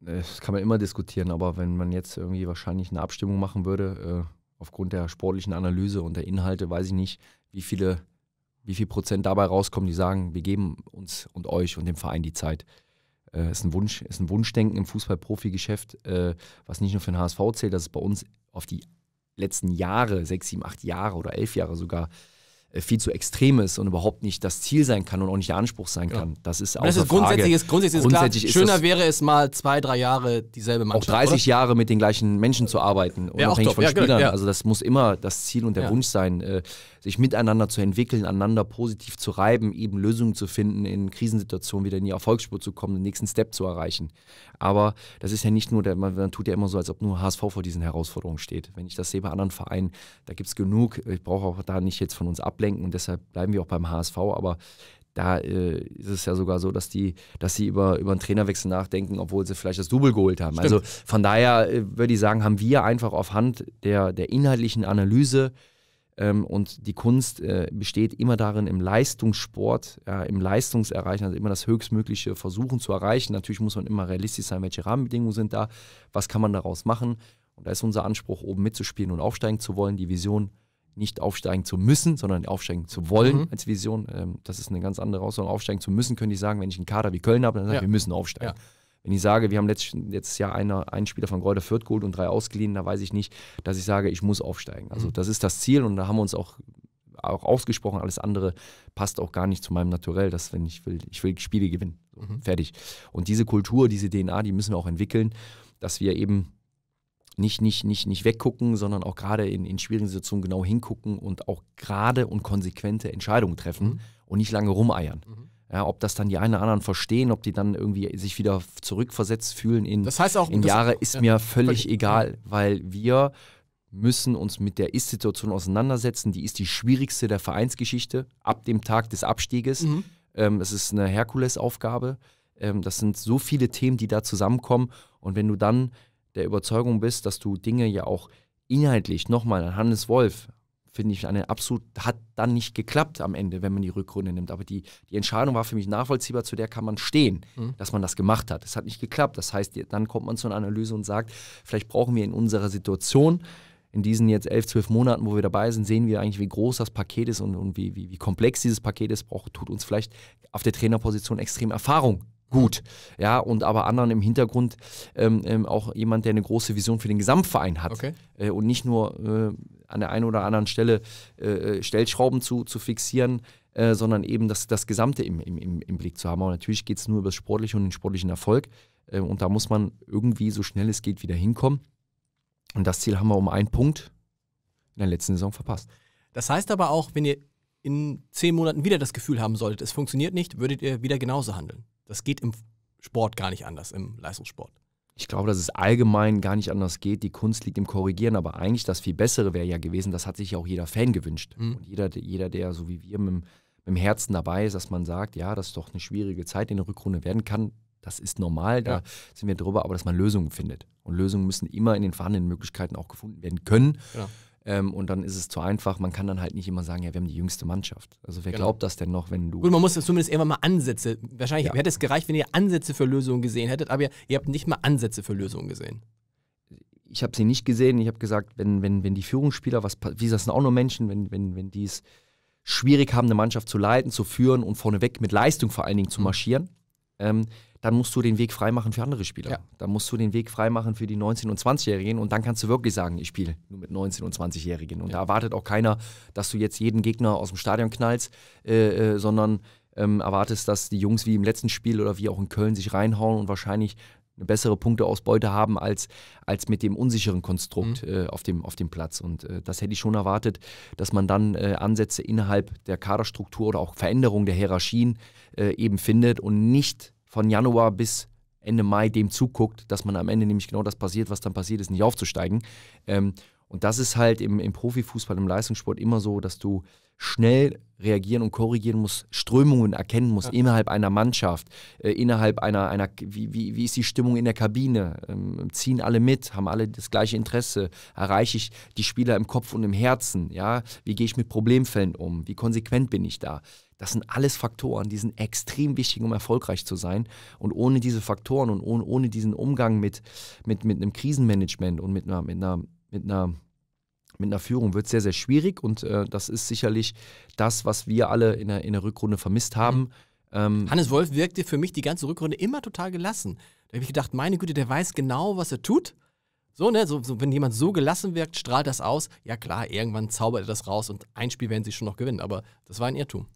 Das kann man immer diskutieren, aber wenn man jetzt irgendwie wahrscheinlich eine Abstimmung machen würde, äh, aufgrund der sportlichen Analyse und der Inhalte, weiß ich nicht, wie viele wie viel Prozent dabei rauskommen, die sagen, wir geben uns und euch und dem Verein die Zeit. Äh, ist, ein Wunsch, ist ein Wunschdenken im Fußballprofigeschäft, äh, was nicht nur für den HSV zählt, das ist bei uns auf die letzten Jahre, sechs, sieben, acht Jahre oder elf Jahre sogar äh, viel zu extrem ist und überhaupt nicht das Ziel sein kann und auch nicht der Anspruch sein kann. Ja. Das ist auch. Das ist grundsätzlich, ist, grundsätzlich, ist grundsätzlich klar, ist schöner wäre es mal zwei, drei Jahre dieselbe Mannschaft. Auch 30 oder? Jahre mit den gleichen Menschen zu arbeiten, ja, unabhängig von ja, genau, Spielern. Also das muss immer das Ziel und der Wunsch sein, äh, sich miteinander zu entwickeln, einander positiv zu reiben, eben Lösungen zu finden, in Krisensituationen wieder in die Erfolgsspur zu kommen, den nächsten Step zu erreichen. Aber das ist ja nicht nur, der, man, man tut ja immer so, als ob nur HSV vor diesen Herausforderungen steht. Wenn ich das sehe bei anderen Vereinen, da gibt es genug, ich brauche auch da nicht jetzt von uns ab ablenken und deshalb bleiben wir auch beim HSV, aber da äh, ist es ja sogar so, dass die, dass sie über, über einen Trainerwechsel nachdenken, obwohl sie vielleicht das Double geholt haben. Also Stimmt. Also von daher äh, würde ich sagen, haben wir einfach auf Hand der, der inhaltlichen Analyse ähm, und die Kunst äh, besteht immer darin, im Leistungssport, ja, im Leistungserreichen, also immer das Höchstmögliche versuchen zu erreichen. Natürlich muss man immer realistisch sein, welche Rahmenbedingungen sind da, was kann man daraus machen. Und da ist unser Anspruch, oben mitzuspielen und aufsteigen zu wollen, die Vision nicht aufsteigen zu müssen, sondern aufsteigen zu wollen mhm. als Vision. Ähm, das ist eine ganz andere Herausforderung. Aufsteigen zu müssen, könnte ich sagen, wenn ich einen Kader wie Köln habe, dann sage ich, ja. wir müssen aufsteigen. Ja. Wenn ich sage, wir haben letzt, letztes Jahr eine, einen Spieler von Gräuter Fürth geholt und drei ausgeliehen, da weiß ich nicht, dass ich sage, ich muss aufsteigen. Also mhm. das ist das Ziel und da haben wir uns auch, auch ausgesprochen. Alles andere passt auch gar nicht zu meinem Naturell, dass wenn ich will, ich will Spiele gewinnen. Mhm. Fertig. Und diese Kultur, diese DNA, die müssen wir auch entwickeln, dass wir eben nicht, nicht, nicht, nicht weggucken, sondern auch gerade in, in schwierigen Situationen genau hingucken und auch gerade und konsequente Entscheidungen treffen mhm. und nicht lange rumeiern. Mhm. Ja, ob das dann die einen oder anderen verstehen, ob die dann irgendwie sich wieder zurückversetzt fühlen in, das heißt auch, in Jahre, ist ja, mir völlig, völlig egal, weil wir müssen uns mit der Ist-Situation auseinandersetzen. Die ist die schwierigste der Vereinsgeschichte ab dem Tag des Abstieges. Mhm. Ähm, das ist eine Herkulesaufgabe. Ähm, das sind so viele Themen, die da zusammenkommen. Und wenn du dann der Überzeugung bist, dass du Dinge ja auch inhaltlich, nochmal an Hannes Wolf, finde ich eine absolut, hat dann nicht geklappt am Ende, wenn man die Rückrunde nimmt. Aber die, die Entscheidung war für mich nachvollziehbar, zu der kann man stehen, mhm. dass man das gemacht hat. Es hat nicht geklappt. Das heißt, dann kommt man zu einer Analyse und sagt, vielleicht brauchen wir in unserer Situation, in diesen jetzt elf, zwölf Monaten, wo wir dabei sind, sehen wir eigentlich, wie groß das Paket ist und, und wie, wie, wie komplex dieses Paket ist, braucht, tut uns vielleicht auf der Trainerposition extrem Erfahrung gut. Ja, und aber anderen im Hintergrund ähm, ähm, auch jemand, der eine große Vision für den Gesamtverein hat okay. äh, und nicht nur äh, an der einen oder anderen Stelle äh, äh Stellschrauben zu, zu fixieren, äh, sondern eben das, das Gesamte im, im, im Blick zu haben. Aber natürlich geht es nur über das Sportliche und den sportlichen Erfolg. Äh, und da muss man irgendwie so schnell es geht wieder hinkommen. Und das Ziel haben wir um einen Punkt in der letzten Saison verpasst. Das heißt aber auch, wenn ihr in zehn Monaten wieder das Gefühl haben solltet, es funktioniert nicht, würdet ihr wieder genauso handeln. Das geht im Sport gar nicht anders, im Leistungssport. Ich glaube, dass es allgemein gar nicht anders geht. Die Kunst liegt im Korrigieren, aber eigentlich das viel Bessere wäre ja gewesen, das hat sich ja auch jeder Fan gewünscht. Mhm. Und jeder, jeder, der so wie wir mit, mit dem Herzen dabei ist, dass man sagt, ja, das ist doch eine schwierige Zeit, die eine Rückrunde werden kann, das ist normal, da ja. sind wir drüber, aber dass man Lösungen findet. Und Lösungen müssen immer in den vorhandenen Möglichkeiten auch gefunden werden können. Ja. Genau. Ähm, und dann ist es zu einfach. Man kann dann halt nicht immer sagen, ja, wir haben die jüngste Mannschaft. Also wer genau. glaubt das denn noch, wenn du. Gut, man muss zumindest irgendwann mal Ansätze. Wahrscheinlich ja. hätte es gereicht, wenn ihr Ansätze für Lösungen gesehen hättet, aber ihr, ihr habt nicht mal Ansätze für Lösungen gesehen. Ich habe sie nicht gesehen. Ich habe gesagt, wenn, wenn, wenn die Führungsspieler, was, wie das sind auch nur Menschen, wenn, wenn, wenn die es schwierig haben, eine Mannschaft zu leiten, zu führen und vorneweg mit Leistung vor allen Dingen zu mhm. marschieren, ähm, dann musst du den Weg freimachen für andere Spieler. Ja. Dann musst du den Weg freimachen für die 19- und 20-Jährigen und dann kannst du wirklich sagen, ich spiele nur mit 19- und 20-Jährigen. Und ja. da erwartet auch keiner, dass du jetzt jeden Gegner aus dem Stadion knallst, äh, äh, sondern ähm, erwartest, dass die Jungs wie im letzten Spiel oder wie auch in Köln sich reinhauen und wahrscheinlich eine bessere Punkteausbeute haben als, als mit dem unsicheren Konstrukt mhm. äh, auf, dem, auf dem Platz. Und äh, das hätte ich schon erwartet, dass man dann äh, Ansätze innerhalb der Kaderstruktur oder auch Veränderung der Hierarchien äh, eben findet und nicht von Januar bis Ende Mai dem zuguckt, dass man am Ende nämlich genau das passiert, was dann passiert ist, nicht aufzusteigen. Ähm, und das ist halt im, im Profifußball, im Leistungssport immer so, dass du schnell reagieren und korrigieren muss, Strömungen erkennen muss ja. innerhalb einer Mannschaft, äh, innerhalb einer, einer wie, wie, wie ist die Stimmung in der Kabine, ähm, ziehen alle mit, haben alle das gleiche Interesse, erreiche ich die Spieler im Kopf und im Herzen, ja, wie gehe ich mit Problemfällen um, wie konsequent bin ich da. Das sind alles Faktoren, die sind extrem wichtig, um erfolgreich zu sein. Und ohne diese Faktoren und ohne, ohne diesen Umgang mit, mit, mit einem Krisenmanagement und mit einer, mit einer, mit einer mit einer Führung wird es sehr, sehr schwierig. Und äh, das ist sicherlich das, was wir alle in der, in der Rückrunde vermisst haben. Ähm, Hannes Wolf wirkte für mich die ganze Rückrunde immer total gelassen. Da habe ich gedacht, meine Güte, der weiß genau, was er tut. So, ne, so, so, wenn jemand so gelassen wirkt, strahlt das aus. Ja klar, irgendwann zaubert er das raus und ein Spiel werden sie schon noch gewinnen. Aber das war ein Irrtum.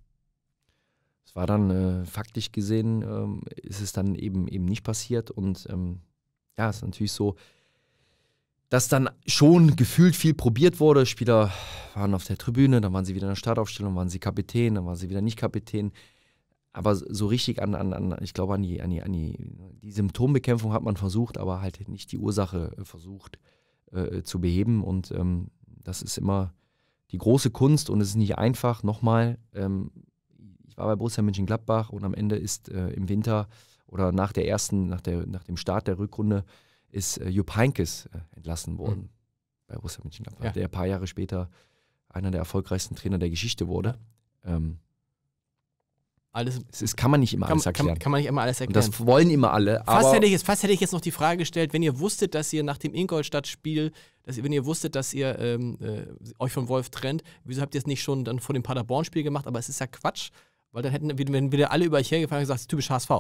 Es war dann äh, faktisch gesehen, ähm, ist es dann eben eben nicht passiert. Und ähm, ja, es ist natürlich so, dass dann schon gefühlt viel probiert wurde. Spieler waren auf der Tribüne, dann waren sie wieder in der Startaufstellung, waren sie Kapitän, dann waren sie wieder nicht Kapitän. Aber so richtig an, an, an ich glaube, an die, an, die, an die, die Symptombekämpfung hat man versucht, aber halt nicht die Ursache äh, versucht äh, äh, zu beheben. Und ähm, das ist immer die große Kunst und es ist nicht einfach. Nochmal, ähm, ich war bei Borussia Mönchengladbach und am Ende ist äh, im Winter oder nach der ersten, nach, der, nach dem Start der Rückrunde ist äh, Jupp Heinkes äh, entlassen worden mhm. bei Borussia Mönchengladbach, ja. der ein paar Jahre später einer der erfolgreichsten Trainer der Geschichte wurde. Ähm, alles es ist, kann man nicht immer kann, alles erklären. Kann, kann, man nicht immer alles erklären. Und das wollen immer alle. Fast hätte, jetzt, fast, hätte ich jetzt, noch die Frage gestellt, wenn ihr wusstet, dass ihr nach dem Ingolstadt-Spiel, wenn ihr wusstet, dass ihr ähm, äh, euch von Wolf trennt, wieso habt ihr es nicht schon dann vor dem Paderborn-Spiel gemacht? Aber es ist ja Quatsch, weil dann hätten wieder alle über euch hergefahren und gesagt, das ist typisch HSV.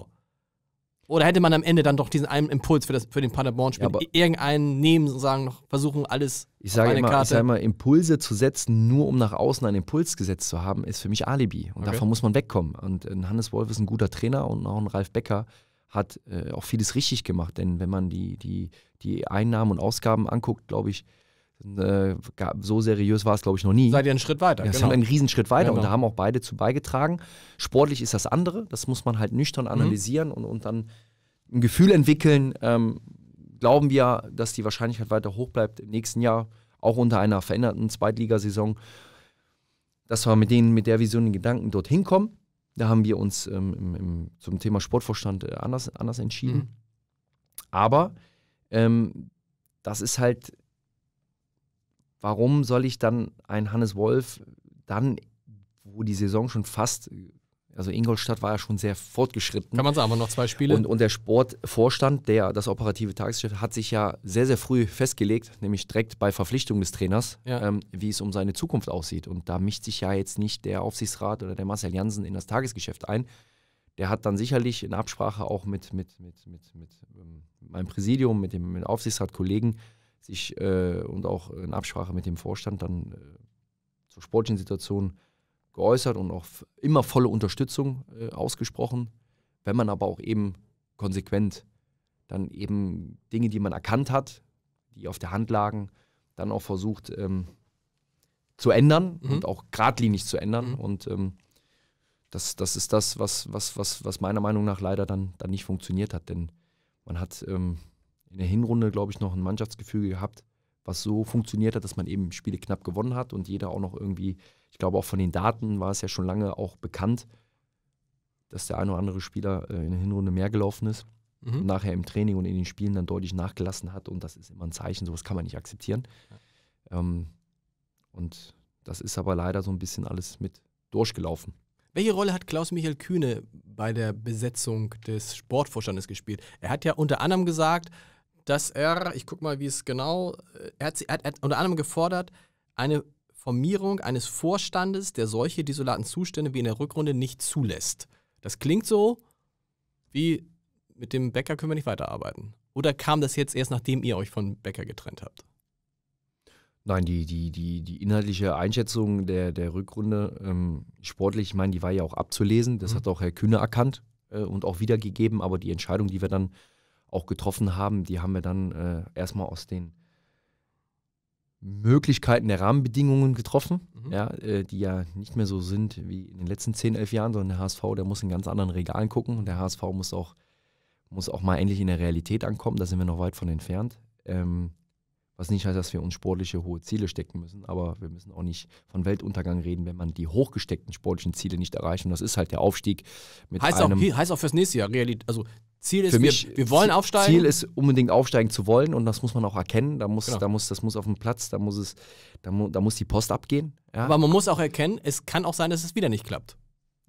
Oder hätte man am Ende dann doch diesen einen Impuls für, das, für den Paderborn-Spiel? Ja, irgendeinen nehmen und sagen, noch versuchen, alles ich sage, immer, Karte. ich sage immer, Impulse zu setzen, nur um nach außen einen Impuls gesetzt zu haben, ist für mich Alibi. Und okay. davon muss man wegkommen. Und äh, Hannes Wolf ist ein guter Trainer und auch ein Ralf Becker hat äh, auch vieles richtig gemacht. Denn wenn man die, die, die Einnahmen und Ausgaben anguckt, glaube ich, äh, so seriös war es, glaube ich, noch nie. Seid ihr einen Schritt weiter? Ja, genau. sind einen Riesenschritt weiter genau. und da genau. haben auch beide zu beigetragen. Sportlich ist das andere, das muss man halt nüchtern mhm. analysieren mhm. und, und dann ein Gefühl entwickeln. Ähm, glauben wir, dass die Wahrscheinlichkeit weiter hoch bleibt im nächsten Jahr, auch unter einer veränderten Zweitligasaison, dass wir mit, denen, mit der Vision den Gedanken dorthin kommen. Da haben wir uns ähm, im, im, zum Thema Sportvorstand äh, anders, anders entschieden. Mhm. Aber ähm, das ist halt warum soll ich dann einen Hannes Wolf dann, wo die Saison schon fast, also Ingolstadt war ja schon sehr fortgeschritten. Kann man sagen, aber noch zwei Spiele. Und, und der Sportvorstand, der das operative Tagesgeschäft, hat sich ja sehr, sehr früh festgelegt, nämlich direkt bei Verpflichtung des Trainers, ja. ähm, wie es um seine Zukunft aussieht. Und da mischt sich ja jetzt nicht der Aufsichtsrat oder der Marcel Jansen in das Tagesgeschäft ein. Der hat dann sicherlich in Absprache auch mit, mit, mit, mit, mit, mit ähm, meinem Präsidium, mit dem mit Aufsichtsrat-Kollegen, sich äh, und auch in Absprache mit dem Vorstand dann äh, zur sportlichen Situation geäußert und auch immer volle Unterstützung äh, ausgesprochen. Wenn man aber auch eben konsequent dann eben Dinge, die man erkannt hat, die auf der Hand lagen, dann auch versucht ähm, zu ändern mhm. und auch geradlinig zu ändern. Mhm. Und ähm, das, das ist das, was, was, was, was meiner Meinung nach leider dann, dann nicht funktioniert hat. Denn man hat ähm, in der Hinrunde, glaube ich, noch ein Mannschaftsgefüge gehabt, was so funktioniert hat, dass man eben Spiele knapp gewonnen hat und jeder auch noch irgendwie, ich glaube auch von den Daten war es ja schon lange auch bekannt, dass der ein oder andere Spieler äh, in der Hinrunde mehr gelaufen ist mhm. und nachher im Training und in den Spielen dann deutlich nachgelassen hat und das ist immer ein Zeichen, sowas kann man nicht akzeptieren. Ja. Ähm, und das ist aber leider so ein bisschen alles mit durchgelaufen. Welche Rolle hat Klaus-Michael Kühne bei der Besetzung des Sportvorstandes gespielt? Er hat ja unter anderem gesagt, dass er, ich guck mal, wie es genau, er hat, er hat unter anderem gefordert, eine Formierung eines Vorstandes, der solche desolaten Zustände wie in der Rückrunde nicht zulässt. Das klingt so, wie mit dem Bäcker können wir nicht weiterarbeiten. Oder kam das jetzt erst, nachdem ihr euch von Bäcker getrennt habt? Nein, die, die, die, die inhaltliche Einschätzung der, der Rückrunde ähm, sportlich, ich meine, die war ja auch abzulesen. Das mhm. hat auch Herr Kühne erkannt äh, und auch wiedergegeben. Aber die Entscheidung, die wir dann auch getroffen haben, die haben wir dann äh, erstmal aus den Möglichkeiten der Rahmenbedingungen getroffen, mhm. ja, äh, die ja nicht mehr so sind wie in den letzten 10, 11 Jahren, sondern der HSV, der muss in ganz anderen Regalen gucken und der HSV muss auch, muss auch mal endlich in der Realität ankommen, da sind wir noch weit von entfernt. Ähm, was nicht heißt, dass wir uns sportliche hohe Ziele stecken müssen, aber wir müssen auch nicht von Weltuntergang reden, wenn man die hochgesteckten sportlichen Ziele nicht erreicht. Und das ist halt der Aufstieg mit heißt einem. Auch, heißt auch fürs nächste Jahr, Realität, also Ziel ist, mich, wir, wir, wollen Ziel, aufsteigen. Ziel ist, unbedingt aufsteigen zu wollen und das muss man auch erkennen. Da muss, genau. da muss, das muss auf dem Platz, da muss, es, da, mu, da muss die Post abgehen. Ja? Aber man muss auch erkennen, es kann auch sein, dass es wieder nicht klappt.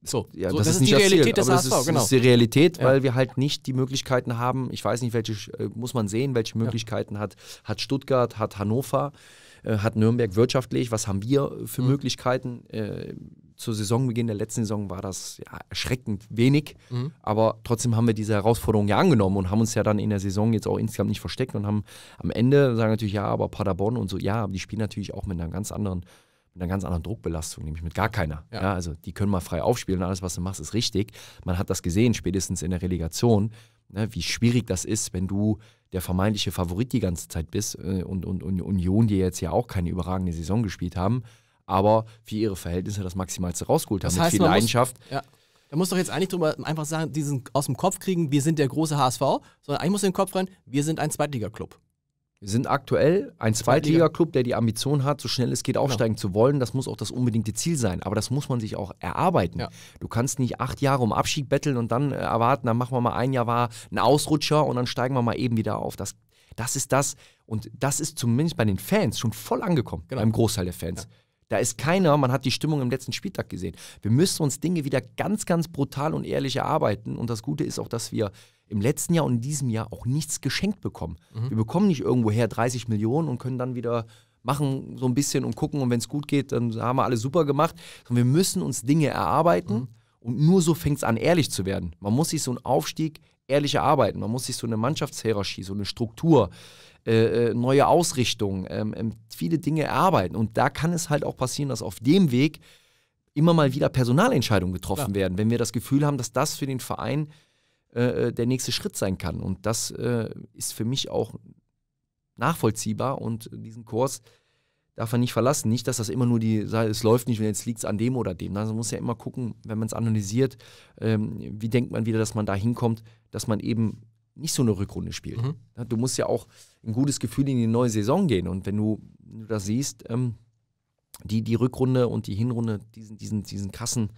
So, ja, so das, das, ist die Realität des HSV, genau. Das ist die Realität, weil ja. wir halt nicht die Möglichkeiten haben. Ich weiß nicht, welche, äh, muss man sehen, welche Möglichkeiten ja. hat, hat Stuttgart, hat Hannover. Äh, hat Nürnberg wirtschaftlich, was haben wir für mhm. Möglichkeiten? Äh, zur Saisonbeginn der letzten Saison war das ja, erschreckend wenig, mhm. aber trotzdem haben wir diese Herausforderung ja angenommen und haben uns ja dann in der Saison jetzt auch insgesamt nicht versteckt und haben am Ende sagen natürlich, ja, aber Paderborn und so, ja, die spielen natürlich auch mit einer ganz anderen einer ganz anderen Druckbelastung, nämlich mit gar keiner. Ja. ja. also die können mal frei aufspielen, alles, was du machst, ist richtig. Man hat das gesehen, spätestens in der Relegation ne, wie schwierig das ist, wenn du der vermeintliche Favorit die ganze Zeit bist äh, und, und, und Union, die jetzt ja auch keine überragende Saison gespielt haben, aber für ihre Verhältnisse das Maximalste rausgeholt haben das heißt, mit viel Leidenschaft. Muss, ja. Da muss doch jetzt eigentlich drüber einfach sagen, diesen aus dem Kopf kriegen, wir sind der große HSV, sondern eigentlich muss in den Kopf rein, wir sind ein Zweitliga-Club. Wir sind aktuell ein Zweitliga-Club, der die Ambition hat, so schnell es geht genau. aufsteigen ja. zu wollen. Das muss auch das unbedingte Ziel sein. Aber das muss man sich auch erarbeiten. Ja. Du kannst nicht acht Jahre um Abschied betteln und dann äh, erwarten, dann machen wir mal ein Jahr war ein Ausrutscher und dann steigen wir mal eben wieder auf. Das, das ist das. Und das ist zumindest bei den Fans schon voll angekommen, genau. beim Großteil der Fans. Ja. Da ist keiner, man hat die Stimmung im letzten Spieltag gesehen. Wir müssen uns Dinge wieder ganz, ganz brutal und ehrlich erarbeiten. Und das Gute ist auch, dass wir im letzten Jahr und in diesem Jahr auch nichts geschenkt bekommen. Mhm. Wir bekommen nicht irgendwoher 30 Millionen und können dann wieder machen so ein bisschen und gucken und wenn es gut geht, dann haben wir alles super gemacht. Sondern wir müssen uns Dinge erarbeiten mhm. und nur so fängt es an, ehrlich zu werden. Man muss sich so einen Aufstieg ehrlich erarbeiten. Man muss sich so eine Mannschaftshierarchie, so eine Struktur, äh, äh neue Ausrichtung, ähm, ähm, viele Dinge erarbeiten. Und da kann es halt auch passieren, dass auf dem Weg immer mal wieder Personalentscheidungen getroffen ja. werden, wenn wir das Gefühl haben, dass das für den Verein äh, äh, der nächste Schritt sein kann. Und das äh, ist für mich auch nachvollziehbar und diesen Kurs darf man nicht verlassen. Nicht, dass das immer nur die, es läuft nicht, wenn jetzt liegt es an dem oder dem. man muss ja immer gucken, wenn man es analysiert, ähm, wie denkt man wieder, dass man da hinkommt, dass man eben nicht so eine Rückrunde spielt. Mhm. Du musst ja auch ein gutes Gefühl in die neue Saison gehen. Und wenn du, wenn du das siehst, ähm, die, die Rückrunde und die Hinrunde, diesen, diesen, diesen krassen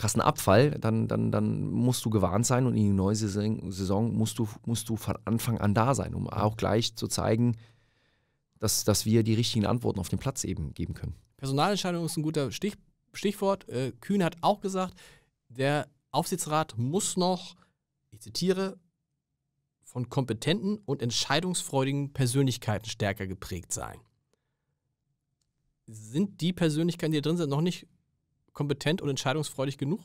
krassen Abfall, dann, dann, dann musst du gewarnt sein und in die neue Saison, Saison musst, du, musst du von Anfang an da sein, um auch gleich zu zeigen, dass, dass wir die richtigen Antworten auf den Platz eben geben können. Personalentscheidung ist ein guter Stich, Stichwort. Äh, Kühn hat auch gesagt, der Aufsichtsrat muss noch, ich zitiere, von kompetenten und entscheidungsfreudigen Persönlichkeiten stärker geprägt sein. Sind die Persönlichkeiten, die hier drin sind, noch nicht kompetent und entscheidungsfreudig genug?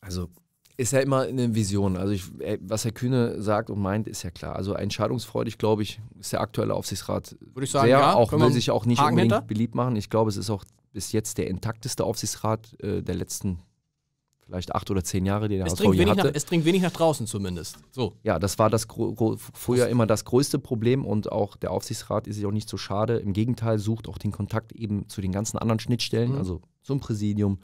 Also ist ja immer eine Vision. Also ich, äh, was Herr Kühne sagt und meint, ist ja klar. Also entscheidungsfreudig, glaube ich, ist der aktuelle Aufsichtsrat Würde ich sagen, sehr, ja. auch will sich auch nicht unbedingt hinter? beliebt machen. Ich glaube, es ist auch bis jetzt der intakteste Aufsichtsrat äh, der letzten vielleicht acht oder zehn Jahre, die der es HSV hier hatte. Nach, es dringt wenig nach draußen zumindest. So. Ja, das war das früher immer das größte Problem und auch der Aufsichtsrat ist sich auch nicht so schade. Im Gegenteil, sucht auch den Kontakt eben zu den ganzen anderen Schnittstellen, mhm. also zum Präsidium,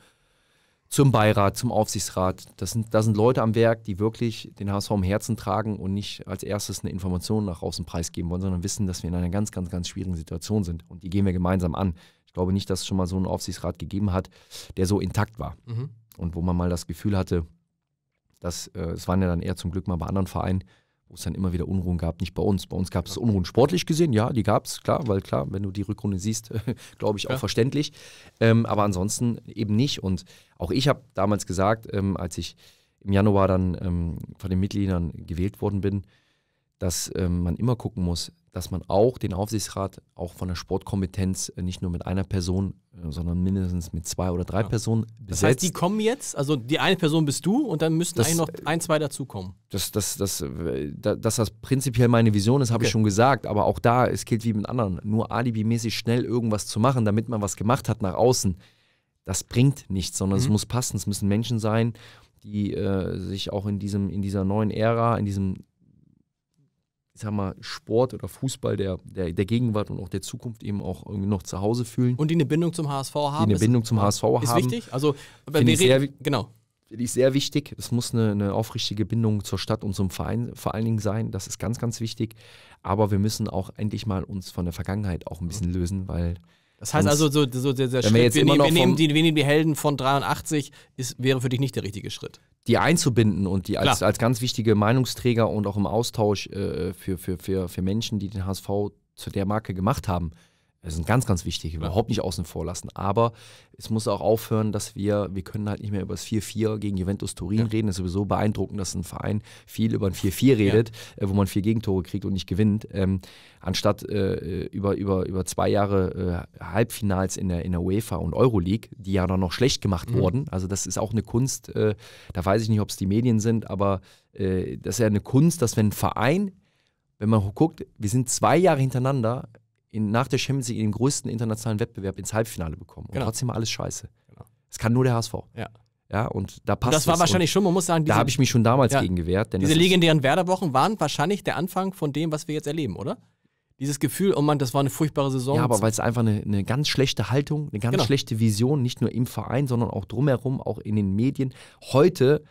zum Beirat, zum Aufsichtsrat. Das sind, das sind Leute am Werk, die wirklich den HSV im Herzen tragen und nicht als erstes eine Information nach außen preisgeben wollen, sondern wissen, dass wir in einer ganz, ganz, ganz schwierigen Situation sind. Und die gehen wir gemeinsam an. Ich glaube nicht, dass es schon mal so einen Aufsichtsrat gegeben hat, der so intakt war. Mhm und wo man mal das Gefühl hatte, dass äh, es waren ja dann eher zum Glück mal bei anderen Vereinen, wo es dann immer wieder Unruhen gab, nicht bei uns. Bei uns gab es Unruhen sportlich gesehen, ja, die gab es, klar, weil klar, wenn du die Rückrunde siehst, (laughs) glaube ich, auch ja. verständlich. Ähm, aber ansonsten eben nicht. Und auch ich habe damals gesagt, ähm, als ich im Januar dann ähm, von den Mitgliedern gewählt worden bin, dass ähm, man immer gucken muss, dass man auch den Aufsichtsrat auch von der Sportkompetenz äh, nicht nur mit einer Person, äh, sondern mindestens mit zwei oder drei ja. Personen besetzt. Das heißt, die kommen jetzt, also die eine Person bist du und dann müssten das, eigentlich noch ein, zwei dazukommen. Dass das, das, das, äh, das, das prinzipiell meine Vision ist, habe okay. ich schon gesagt, aber auch da, es gilt wie mit anderen, nur alibimäßig schnell irgendwas zu machen, damit man was gemacht hat nach außen, das bringt nichts, sondern mhm. es muss passen, es müssen Menschen sein, die äh, sich auch in, diesem, in dieser neuen Ära, in diesem ich sag mal, Sport oder Fußball der, der, der Gegenwart und auch der Zukunft eben auch irgendwie noch zu Hause fühlen. Und die eine Bindung zum HSV haben. Die eine Bindung zum HSV haben. Ist wichtig? Also, wenn wir reden, sehr, genau finde ich sehr wichtig. Es muss eine, eine, aufrichtige Bindung zur Stadt und zum Verein vor allen Dingen sein. Das ist ganz, ganz wichtig. Aber wir müssen auch endlich mal uns von der Vergangenheit auch ein bisschen lösen, weil das heißt also, so, so der, der Schritt, wir, wir, wir, nehmen die, wir, nehmen die, Helden von 83, ist, wäre für dich nicht der richtige Schritt. Die einzubinden und die als, als ganz wichtige Meinungsträger und auch im Austausch äh, für, für, für, für Menschen, die den HSV zu der Marke gemacht haben, das ist ganz, ganz wichtig, überhaupt nicht außen vor lassen. Aber es muss auch aufhören, dass wir, wir können halt nicht mehr über das 4-4 gegen Juventus Turin ja. reden. Das ist sowieso beeindruckend, dass ein Verein viel über ein 4-4 redet, ja. Äh, wo man vier Gegentore kriegt und nicht gewinnt. Ähm, anstatt äh, über, über, über zwei Jahre äh, Halbfinals in der, in der UEFA und Euroleague, die ja dann noch schlecht gemacht mhm. wurden. Also das ist auch eine Kunst, äh, da weiß ich nicht, ob es die Medien sind, aber äh, das ist ja eine Kunst, dass wenn ein Verein, wenn man guckt, wir sind zwei Jahre hintereinander in, nach der Champions League in den größten internationalen Wettbewerb ins Halbfinale bekommen. Genau. Und trotzdem war alles scheiße. Genau. Das kann nur der HSV. Ja. Ja, und da passt Das war es. wahrscheinlich und schon, man muss sagen, diese, da habe ich mich schon damals ja, gegen gewehrt. diese legendären Werderwochen waren wahrscheinlich der Anfang von dem, was wir jetzt erleben, oder? Dieses Gefühl, oh Mann, das war eine furchtbare Saison. Ja, aber weil es einfach eine, eine, ganz schlechte Haltung, eine ganz genau. schlechte Vision, nicht nur im Verein, sondern auch drumherum, auch in den Medien. Heute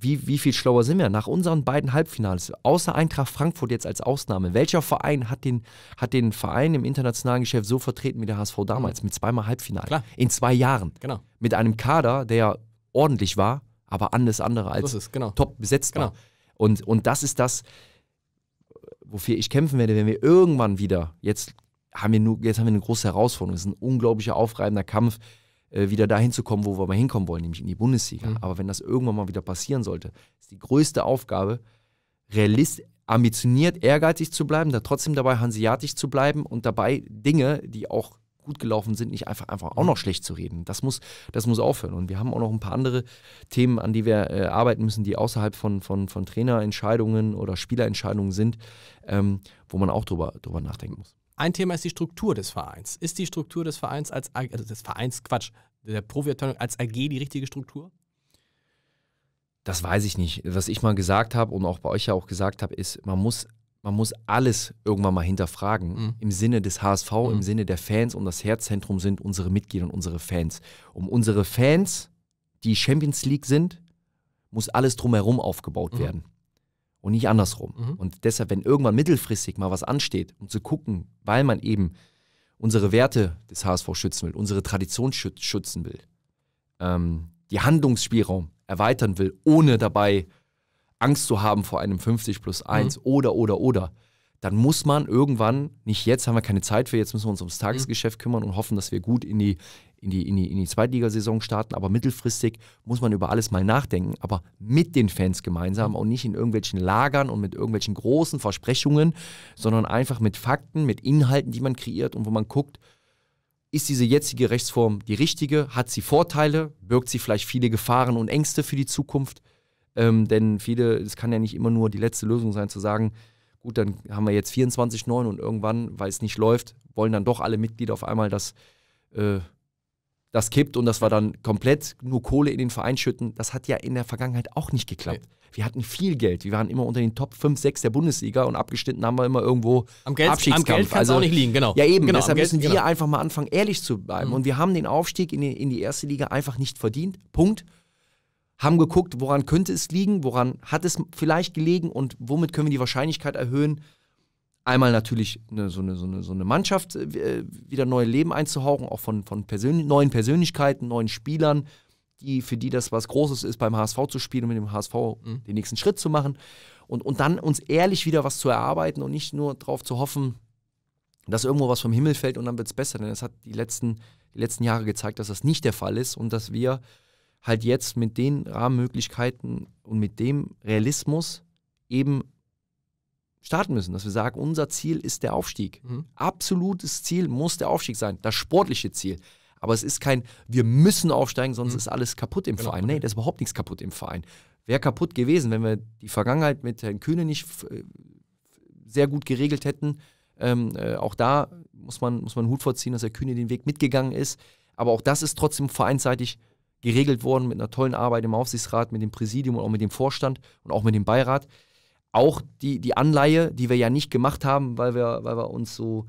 wie, wie viel schlauer sind wir nach unseren beiden Halbfinals, außer Eintracht Frankfurt jetzt als Ausnahme? Welcher Verein hat den, hat den Verein im internationalen Geschäft so vertreten wie der HSV damals, mit zweimal Halbfinale? Klar. In zwei Jahren. Genau. Mit einem Kader, der ordentlich war, aber anders andere als es, genau. top besetzt genau. war. Und, und das ist das, wofür ich kämpfen werde, wenn wir irgendwann wieder, jetzt haben wir, nur, jetzt haben wir eine große Herausforderung, es ist ein unglaublicher aufreibender Kampf, äh, wieder dahin zu kommen, wo wir mal hinkommen wollen, nämlich in die Bundesliga. Mhm. Aber wenn das irgendwann mal wieder passieren sollte, ist die größte Aufgabe, realistisch, ambitioniert, ehrgeizig zu bleiben, da trotzdem dabei hanseatisch zu bleiben und dabei Dinge, die auch gut gelaufen sind, nicht einfach, einfach auch mhm. noch schlecht zu reden. Das muss, das muss aufhören. Und wir haben auch noch ein paar andere Themen, an die wir äh, arbeiten müssen, die außerhalb von, von, von Trainerentscheidungen oder Spielerentscheidungen sind, ähm, wo man auch drüber, drüber nachdenken muss. Ein Thema ist die Struktur des Vereins. Ist die Struktur des Vereins als AG, also des Vereins Quatsch, der Profiabteilung als AG die richtige Struktur? Das weiß ich nicht. Was ich mal gesagt habe und auch bei euch ja auch gesagt habe, ist, man muss, man muss alles irgendwann mal hinterfragen. Mhm. Im Sinne des HSV, mhm. im Sinne der Fans und das Herzzentrum sind unsere Mitglieder und unsere Fans. Um unsere Fans, die Champions League sind, muss alles drumherum aufgebaut mhm. werden und nicht andersrum. Mhm. Und deshalb, wenn irgendwann mittelfristig mal was ansteht, um zu gucken, weil man eben unsere Werte des HSV schützen will, unsere Tradition schützen will, ähm, die Handlungsspielraum erweitern will, ohne dabei Angst zu haben vor einem 50 plus 1 mhm. oder, oder, oder, dann muss man irgendwann, nicht jetzt, haben wir keine Zeit für, jetzt müssen wir uns ums Tagesgeschäft kümmern und hoffen, dass wir gut in die, in die, in die, in die Zweitligasaison starten. Aber mittelfristig muss man über alles mal nachdenken, aber mit den Fans gemeinsam und nicht in irgendwelchen Lagern und mit irgendwelchen großen Versprechungen, sondern einfach mit Fakten, mit Inhalten, die man kreiert und wo man guckt, ist diese jetzige Rechtsform die richtige? Hat sie Vorteile? Birgt sie vielleicht viele Gefahren und Ängste für die Zukunft? Ähm, denn viele, es kann ja nicht immer nur die letzte Lösung sein, zu sagen, gut, dann haben wir jetzt 24,9 und irgendwann, weil es nicht läuft, wollen dann doch alle Mitglieder auf einmal, dass äh, das kippt und dass wir dann komplett nur Kohle in den Verein schütten. Das hat ja in der Vergangenheit auch nicht geklappt. Nee. Wir hatten viel Geld. Wir waren immer unter den Top 5, 6 der Bundesliga und abgeschnitten haben wir immer irgendwo am Geld, Abstiegskampf. Am Geld kann also, auch nicht liegen, genau. Ja eben, genau, deshalb müssen wir genau. einfach mal anfangen, ehrlich zu bleiben. Mhm. Und wir haben den Aufstieg in die, in die erste Liga einfach nicht verdient. Punkt haben geguckt, woran könnte es liegen, woran hat es vielleicht gelegen und womit können wir die Wahrscheinlichkeit erhöhen, einmal natürlich eine, so, eine, so, eine, so, eine, Mannschaft äh, äh wieder neue Leben einzuhauchen, auch von, von Persön neuen Persönlichkeiten, neuen Spielern, die, für die das was Großes ist, beim HSV zu spielen und mit dem HSV mhm. den nächsten Schritt zu machen. Und, und dann uns ehrlich wieder was zu erarbeiten und nicht nur darauf zu hoffen, dass irgendwo was vom Himmel fällt und dann wird es besser. Denn es hat die letzten, die letzten Jahre gezeigt, dass das nicht der Fall ist und dass wir halt jetzt mit den Rahmenmöglichkeiten und mit dem Realismus eben starten müssen, dass wir sagen, unser Ziel ist der Aufstieg. Mhm. Absolutes Ziel muss der Aufstieg sein, das sportliche Ziel. Aber es ist kein, wir müssen aufsteigen, sonst mhm. ist alles kaputt im genau. Verein. Nee, da ist überhaupt nichts kaputt im Verein. Wäre kaputt gewesen, wenn wir die Vergangenheit mit Herrn Kühne nicht äh, sehr gut geregelt hätten. Ähm, äh, auch da muss man, muss man Hut vorziehen, dass Herr Kühne den Weg mitgegangen ist. Aber auch das ist trotzdem vereinsseitig geregelt worden mit einer tollen Arbeit im Aufsichtsrat, mit dem Präsidium und auch mit dem Vorstand und auch mit dem Beirat. Auch die, die Anleihe, die wir ja nicht gemacht haben, weil wir, weil wir uns so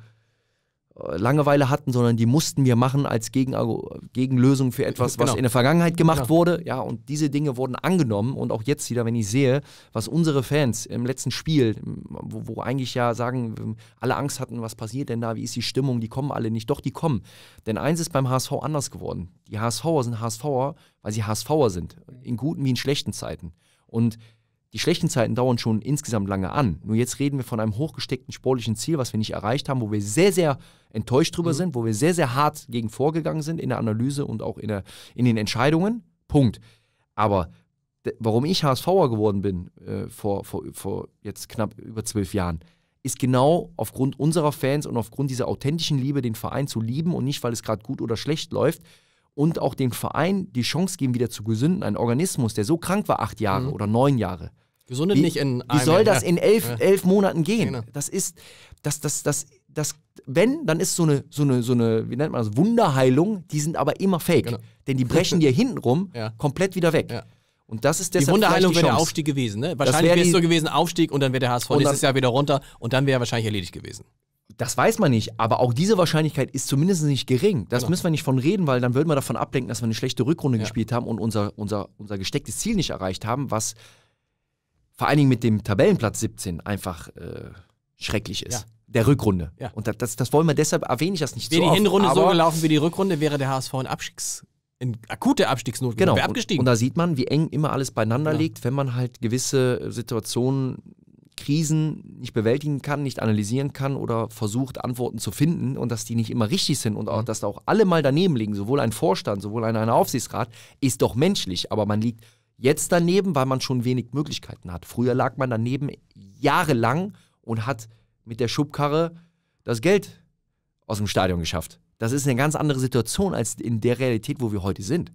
äh, Langeweile hatten, sondern die mussten wir machen als Gegenlösung für etwas, genau. was in der Vergangenheit gemacht genau. wurde. Ja, und diese Dinge wurden angenommen und auch jetzt wieder, wenn ich sehe, was unsere Fans im letzten Spiel, wo, wo eigentlich ja sagen, ähm, alle Angst hatten, was passiert denn da, wie ist die Stimmung, die kommen alle nicht, doch die kommen. Denn eins ist beim HSV anders geworden. Die HSVer sind HSVer, weil sie HSVer sind, in guten wie in schlechten Zeiten. Und die schlechten Zeiten dauern schon insgesamt lange an. Nur jetzt reden wir von einem hochgesteckten sportlichen Ziel, was wir nicht erreicht haben, wo wir sehr, sehr enttäuscht drüber mhm. sind, wo wir sehr, sehr hart gegen vorgegangen sind in der Analyse und auch in, der, in den Entscheidungen. Punkt. Aber warum ich HSVer geworden bin äh, vor, vor, vor jetzt knapp über zwölf Jahren, ist genau aufgrund unserer Fans und aufgrund dieser authentischen Liebe, den Verein zu lieben und nicht, weil es gerade gut oder schlecht läuft, und auch dem Verein die Chance geben, wieder zu gesünden. Ein Organismus, der so krank war, acht Jahre mhm. oder neun Jahre, Gesundet wie, nicht in einem Wie soll das in elf, ja. elf Monaten gehen? Genau. Das ist, das, das, das, das, wenn, dann ist so eine, so eine, so eine, wie nennt man das, Wunderheilung, die sind aber immer fake. Genau. Denn die brechen dir hintenrum ja. komplett wieder weg. Ja. Und das ist deshalb Die Wunderheilung wäre der Aufstieg gewesen, ne? Wahrscheinlich wäre es so gewesen, Aufstieg und dann wäre der HSV und nächstes Jahr wieder runter und dann wäre er wahrscheinlich erledigt gewesen. Das weiß man nicht, aber auch diese Wahrscheinlichkeit ist zumindest nicht gering. Das genau. müssen wir nicht von reden, weil dann würden wir davon ablenken, dass wir eine schlechte Rückrunde ja. gespielt haben und unser, unser, unser gestecktes Ziel nicht erreicht haben, was vor allen Dingen mit dem Tabellenplatz 17 einfach äh, schrecklich ist. Ja. Der Rückrunde. Ja. Und das, das wollen wir deshalb erwähne ich das nicht Wäre so die Hinrunde oft, so gelaufen wie die Rückrunde, wäre der HSV in, Abstiegs-, in akute Abstiegsnot genau. abgestiegen. Und, und, da sieht man, wie eng immer alles beieinander ja. Genau. liegt, wenn man halt gewisse Situationen, Krisen nicht bewältigen kann, nicht analysieren kann oder versucht, Antworten zu finden und dass die nicht immer richtig sind und auch, mhm. dass da auch alle mal daneben liegen, sowohl ein Vorstand, sowohl ein, ein Aufsichtsrat, ist doch menschlich, aber man liegt jetzt daneben, weil man schon wenig Möglichkeiten hat. Früher lag man daneben jahrelang und hat mit der Schubkarre das Geld aus dem Stadion geschafft. Das ist eine ganz andere Situation als in der Realität, wo wir heute sind.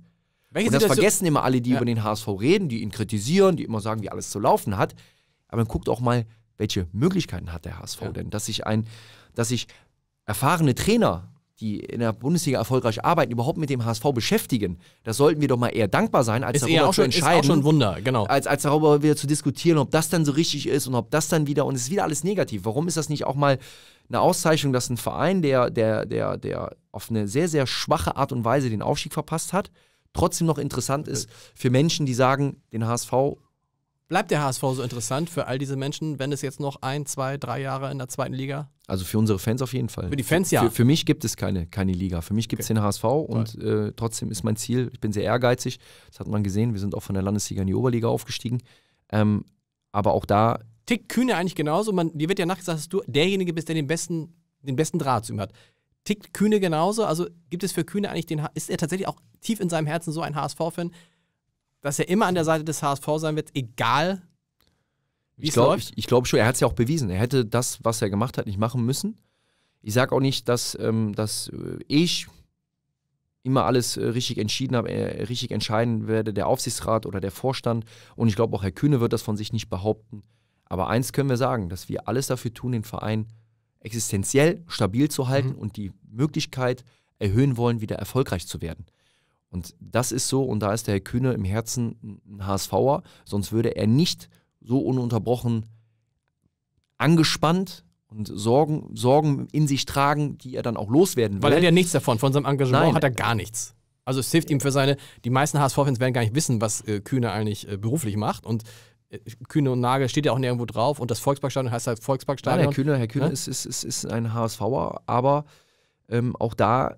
Welche und das Situation? vergessen immer alle, die ja. über den HSV reden, die ihn kritisieren, die immer sagen, wie alles zu laufen hat. Aber man guckt auch mal, welche Möglichkeiten hat der HSV ja. denn, dass sich ein, dass sich erfahrene Trainer die in der Bundesliga erfolgreich arbeiten, überhaupt mit dem HSV beschäftigen, da sollten wir doch mal eher dankbar sein, als ist darüber auch zu entscheiden. Ist auch schon ein Wunder, genau. Als, als darüber wieder zu diskutieren, ob das dann so richtig ist und ob das dann wieder, und es ist wieder alles negativ. Warum ist das nicht auch mal eine Auszeichnung, dass ein Verein, der, der, der, der auf eine sehr, sehr schwache Art und Weise den Aufstieg verpasst hat, trotzdem noch interessant ist für Menschen, die sagen, den HSV Bleibt der HSV so interessant für all diese Menschen, wenn es jetzt noch ein, zwei, drei Jahre in der zweiten Liga also für unsere Fans auf jeden Fall. Für die Fans ja. Für, für mich gibt es keine, keine Liga. Für mich gibt es den HSV und äh, trotzdem ist mein Ziel, ich bin sehr ehrgeizig, das hat man gesehen, wir sind auch von der Landesliga in die Oberliga aufgestiegen. Ähm, aber auch da. Tickt Kühne eigentlich genauso? Man, dir wird ja nachgesagt, dass du derjenige bist, der den besten, den besten Draht zu ihm hat. Tickt Kühne genauso? Also gibt es für Kühne eigentlich den. Ist er tatsächlich auch tief in seinem Herzen so ein HSV-Fan, dass er immer an der Seite des HSV sein wird, egal ich glaube ich, ich glaub schon, er hat es ja auch bewiesen. Er hätte das, was er gemacht hat, nicht machen müssen. Ich sage auch nicht, dass, ähm, dass äh, ich immer alles äh, richtig entschieden habe, äh, richtig entscheiden werde, der Aufsichtsrat oder der Vorstand. Und ich glaube auch Herr Kühne wird das von sich nicht behaupten. Aber eins können wir sagen, dass wir alles dafür tun, den Verein existenziell stabil zu halten mhm. und die Möglichkeit erhöhen wollen, wieder erfolgreich zu werden. Und das ist so, und da ist der Herr Kühne im Herzen ein HSVer, sonst würde er nicht so ununterbrochen angespannt und Sorgen, Sorgen in sich tragen, die er dann auch loswerden will. Weil er hat ja nichts davon, von seinem Engagement Nein. hat er gar nichts. Also es hilft ihm für seine, die meisten HSV-Fans werden gar nicht wissen, was äh, Kühne eigentlich äh, beruflich macht und äh, Kühne und Nagel steht ja auch nirgendwo drauf und das Volksparkstadion heißt halt Volksparkstadion. Nein, Herr Kühne, Herr Kühne ja? Ne? ist, ist, ist, ist ein HSVer, aber ähm, auch da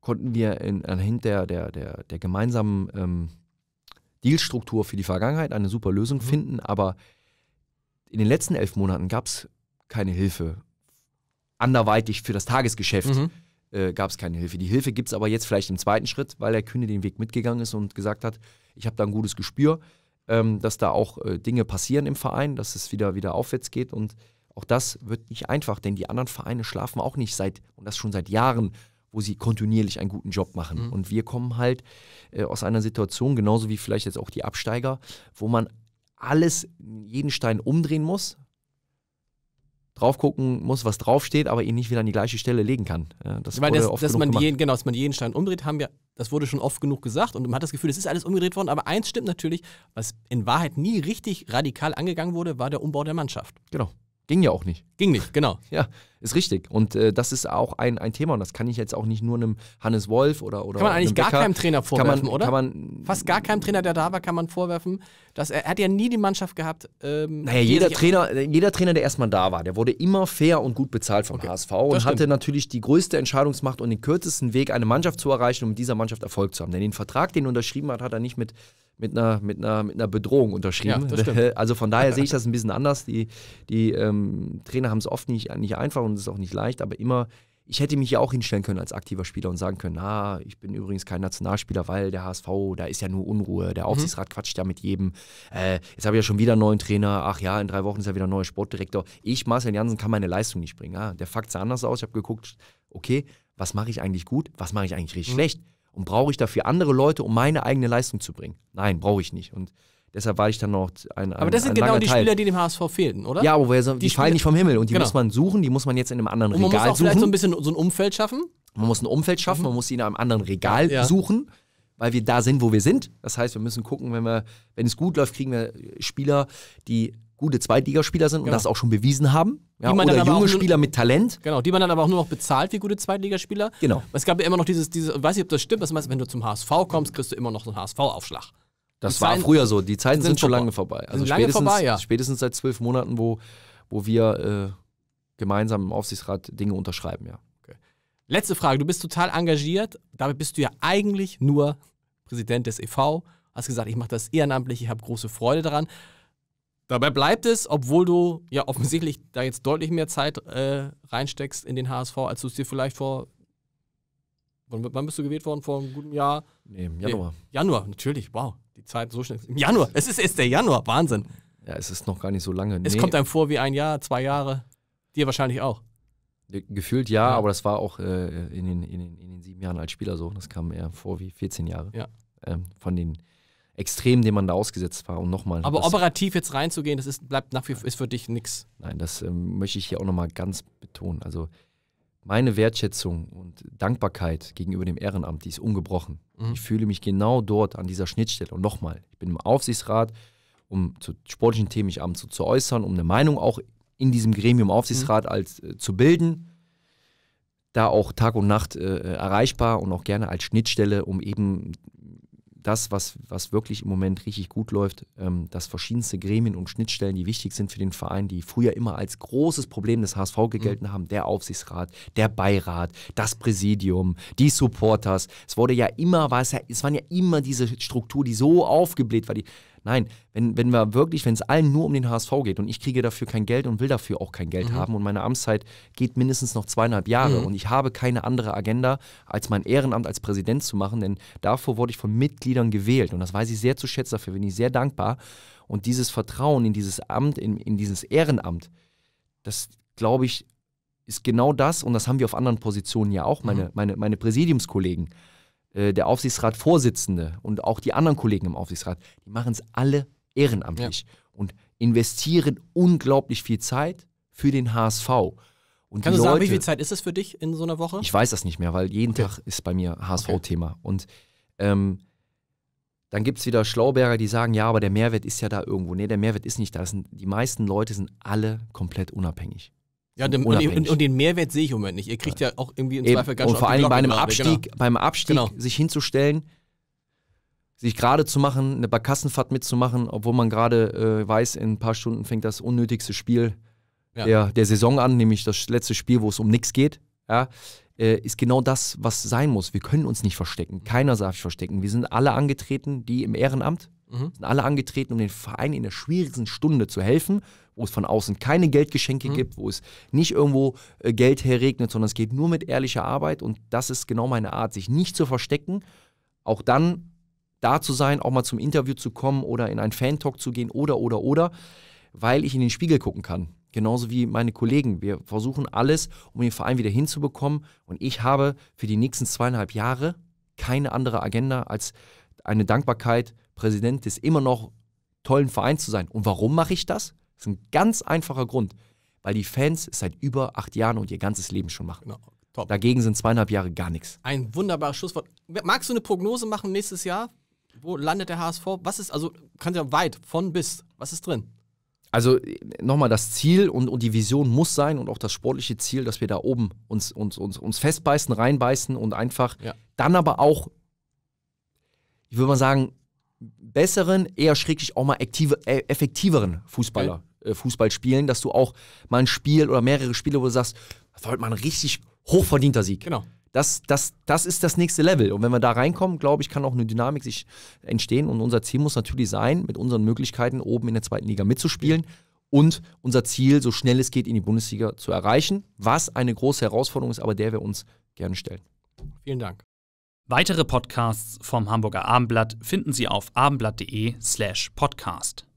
konnten wir in, anhand der, der, der, der gemeinsamen ähm, Dealstruktur für die Vergangenheit eine super Lösung mhm. finden, aber in den letzten elf Monaten gab es keine Hilfe. Anderweitig für das Tagesgeschäft mhm. äh, gab es keine Hilfe. Die Hilfe gibt es aber jetzt vielleicht im zweiten Schritt, weil der Kühne den Weg mitgegangen ist und gesagt hat, ich habe da ein gutes Gespür, ähm, dass da auch äh, Dinge passieren im Verein, dass es wieder, wieder aufwärts geht und auch das wird nicht einfach, denn die anderen Vereine schlafen auch nicht seit, und das schon seit Jahren, wo sie kontinuierlich einen guten Job machen. Mhm. Und wir kommen halt äh, aus einer Situation, genauso wie vielleicht jetzt auch die Absteiger, wo man alles, jeden Stein umdrehen muss, drauf gucken muss, was draufsteht, aber ihn nicht wieder an die gleiche Stelle legen kann. Ja, das ich meine, das, dass, man jeden, genau, dass man jeden Stein umdreht, haben wir, das wurde schon oft genug gesagt und man hat das Gefühl, es ist alles umgedreht worden, aber eins stimmt natürlich, was in Wahrheit nie richtig radikal angegangen wurde, war der Umbau der Mannschaft. Genau. Ging ja auch nicht. Ging nicht, genau. (laughs) ja, ist richtig. Und äh, das ist auch ein, ein Thema und das kann ich jetzt auch nicht nur einem Hannes Wolf oder oder Kann man eigentlich gar Becker, keinem Trainer vorwerfen, man, oder? Man, Fast gar keinem Trainer, der da war, kann man vorwerfen, dass er, er hat ja nie die Mannschaft gehabt. Ähm, naja, jeder Trainer, jeder Trainer, der erstmal da war, der wurde immer fair und gut bezahlt vom okay, HSV und hatte natürlich die größte Entscheidungsmacht und den kürzesten Weg, eine Mannschaft zu erreichen, um mit dieser Mannschaft Erfolg zu haben. Denn den Vertrag, den er unterschrieben hat, hat er nicht mit mit einer, mit einer, mit einer Bedrohung unterschrieben. Ja, (laughs) also von daher sehe ich (laughs) das ein bisschen anders. Die, die ähm, Trainer haben es oft nicht, nicht einfach und es ist auch nicht leicht, aber immer, ich hätte mich ja auch hinstellen können als aktiver Spieler und sagen können, na, ah, ich bin übrigens kein Nationalspieler, weil der HSV, da ist ja nur Unruhe, der mhm. Aufsichtsrat mhm. quatscht ja mit jedem, äh, jetzt habe ich ja schon wieder einen neuen Trainer, ach ja, in drei Wochen ist ja wieder ein neuer Sportdirektor. Ich, Marcel Jansen, kann meine Leistung nicht bringen. Ja, ah, der Fakt sah anders aus, ich habe geguckt, okay, was mache ich eigentlich gut, was mache ich eigentlich richtig mhm. schlecht und brauche ich dafür andere Leute, um meine eigene Leistung zu bringen? Nein, brauche ich nicht. Und deshalb war ich dann noch ein, ein Aber das sind genau die Teil. Spieler, die dem HSV fehlten, oder? Ja, aber die, die fallen nicht vom Himmel und die genau. muss man suchen, die muss man jetzt in einem anderen Regal suchen. man muss auch suchen. vielleicht so ein bisschen so ein Umfeld schaffen. Man muss ein Umfeld schaffen, mhm. man muss sie in einem anderen Regal ja. suchen, weil wir da sind, wo wir sind. Das heißt, wir müssen gucken, wenn wir, wenn es gut läuft, kriegen wir Spieler, die gute Zweitligaspieler sind und genau. das auch schon bewiesen haben. Ja, die man oder dann junge Spieler nur, mit Talent. Genau, die man dann aber auch nur noch bezahlt wie gute Zweitligaspieler. Genau. Es gab ja immer noch dieses, dieses weiß nicht, ob das stimmt, was meinst, wenn du zum HSV kommst, kriegst du immer noch so einen HSV-Aufschlag. Das die war Zeiten, früher so, die Zeiten sind, sind schon lange vorbei. Also lange spätestens, vorbei, ja. spätestens seit zwölf Monaten, wo, wo wir äh, gemeinsam im Aufsichtsrat Dinge unterschreiben, ja. Okay. Letzte Frage, du bist total engagiert, damit bist du ja eigentlich nur Präsident des EV, hast gesagt, ich mache das ehrenamtlich, ich habe große Freude daran. Dabei bleibt es, obwohl du ja offensichtlich da jetzt deutlich mehr Zeit äh, reinsteckst in den HSV, als du es dir vielleicht vor. Wann, bist du gewählt worden? Vor einem guten Jahr? Nee, im Januar. Nee, Januar, natürlich, wow. Die Zeit so schnell. Im Januar, es ist erst der Januar, Wahnsinn. Ja, es ist noch gar nicht so lange. Nee. Es kommt einem vor wie ein Jahr, zwei Jahre. Dir wahrscheinlich auch. Gefühlt ja, ja. aber das war auch äh, in, den, in, den, in den sieben Jahren als Spieler so. Das kam eher vor wie 14 Jahre. Ja. Ähm, von den Extrem, dem man da ausgesetzt war. Und nochmal. Aber operativ jetzt reinzugehen, das ist, bleibt nach wie vor ist für dich nichts. Nein, das ähm, möchte ich hier auch nochmal ganz betonen. Also meine Wertschätzung und Dankbarkeit gegenüber dem Ehrenamt, die ist ungebrochen. Mhm. Ich fühle mich genau dort an dieser Schnittstelle. Und nochmal, ich bin im Aufsichtsrat, um zu sportlichen Themen mich abends so zu äußern, um eine Meinung auch in diesem Gremium Aufsichtsrat mhm. als äh, zu bilden da auch Tag und Nacht äh, äh erreichbar und auch gerne als Schnittstelle, um eben das, was, was wirklich im Moment richtig gut läuft, ähm, dass verschiedenste Gremien und Schnittstellen, die wichtig sind für den Verein, die früher immer als großes Problem des HSV gegelten mhm. haben, der Aufsichtsrat, der Beirat, das Präsidium, die Supporters. Es wurde ja immer, war es, ja, es waren ja immer diese Struktur, die so aufgebläht war, die Nein, wenn, wenn wir wirklich, wenn es allen nur um den HSV geht und ich kriege dafür kein Geld und will dafür auch kein Geld mhm. haben und meine Amtszeit geht mindestens noch zweieinhalb Jahre mhm. und ich habe keine andere Agenda, als mein Ehrenamt als Präsident zu machen, denn davor wurde ich von Mitgliedern gewählt und das weiß ich sehr zu schätzen, dafür bin ich sehr dankbar. Und dieses Vertrauen in dieses Amt, in, in dieses Ehrenamt, das glaube ich, ist genau das, und das haben wir auf anderen Positionen ja auch, meine, mhm. meine, meine Präsidiumskollegen äh, der Aufsichtsratsvorsitzende und auch die anderen Kollegen im Aufsichtsrat, die machen es alle ehrenamtlich ja. und investieren unglaublich viel Zeit für den HSV. Und Kannst du Leute, sagen, wie viel Zeit ist das für dich in so einer Woche? Ich weiß das nicht mehr, weil jeden okay. Tag ist bei mir HSV-Thema. Okay. Und ähm, dann gibt es wieder Schlauberger, die sagen, ja, aber der Mehrwert ist ja da irgendwo. Nee, der Mehrwert ist nicht da. Sind, die meisten Leute sind alle komplett unabhängig. Ja, dem, und, und, und, den Mehrwert sehe ich im Moment nicht. Ihr kriegt ja, ja auch irgendwie im Zweifel ganz Und vor allem bei einem Abstieg, genau. beim Abstieg genau. sich hinzustellen, sich gerade zu machen, eine Barkassenfahrt mitzumachen, obwohl man gerade äh, weiß, in ein paar Stunden fängt das unnötigste Spiel ja. der, der Saison an, nämlich das letzte Spiel, wo es um nichts geht. Ja, äh, ist genau das, was sein muss. Wir können uns nicht verstecken. Keiner darf sich verstecken. Wir sind alle angetreten, die im Ehrenamt, mhm. sind alle angetreten, um den Verein in der schwierigsten Stunde zu helfen wo es von außen keine Geldgeschenke mhm. gibt, wo es nicht irgendwo äh, Geld herregnet, sondern es geht nur mit ehrlicher Arbeit und das ist genau meine Art, sich nicht zu verstecken, auch dann da zu sein, auch mal zum Interview zu kommen oder in einen Fan-Talk zu gehen oder, oder, oder, weil ich in den Spiegel gucken kann. Genauso wie meine Kollegen. Wir versuchen alles, um den Verein wieder hinzubekommen. Und ich habe für die nächsten zweieinhalb Jahre keine andere Agenda als eine Dankbarkeit, Präsident des immer noch tollen Vereins zu sein. Und warum mache ich das? Das ist ein ganz einfacher Grund, weil die Fans es seit über acht Jahren und ihr ganzes Leben schon machen. Genau. Top. Dagegen sind zweieinhalb Jahre gar nichts. Ein wunderbares Schlusswort. Magst du eine Prognose machen nächstes Jahr? Wo landet der HSV? Was ist, also kannst du ja weit, von bis, was ist drin? Also nochmal, das Ziel und, und die Vision muss sein und auch das sportliche Ziel, dass wir da oben uns, uns, uns, uns festbeißen, reinbeißen und einfach ja. dann aber auch, ich würde mal sagen, besseren, eher schräglich auch mal aktive, äh, effektiveren Fußballer okay. äh, Fußball spielen, dass du auch mal ein Spiel oder mehrere Spiele, wo du sagst, das war heute mal ein richtig hochverdienter Sieg. Genau. Das, das, das ist das nächste Level. Und wenn wir da reinkommen, glaube ich, kann auch eine Dynamik sich entstehen. Und unser Ziel muss natürlich sein, mit unseren Möglichkeiten oben in der zweiten Liga mitzuspielen und unser Ziel, so schnell es geht, in die Bundesliga zu erreichen. Was eine große Herausforderung ist, aber der wir uns gerne stellen. Vielen Dank. Weitere Podcasts vom Hamburger Abendblatt finden Sie auf abendblatt.de slash podcast.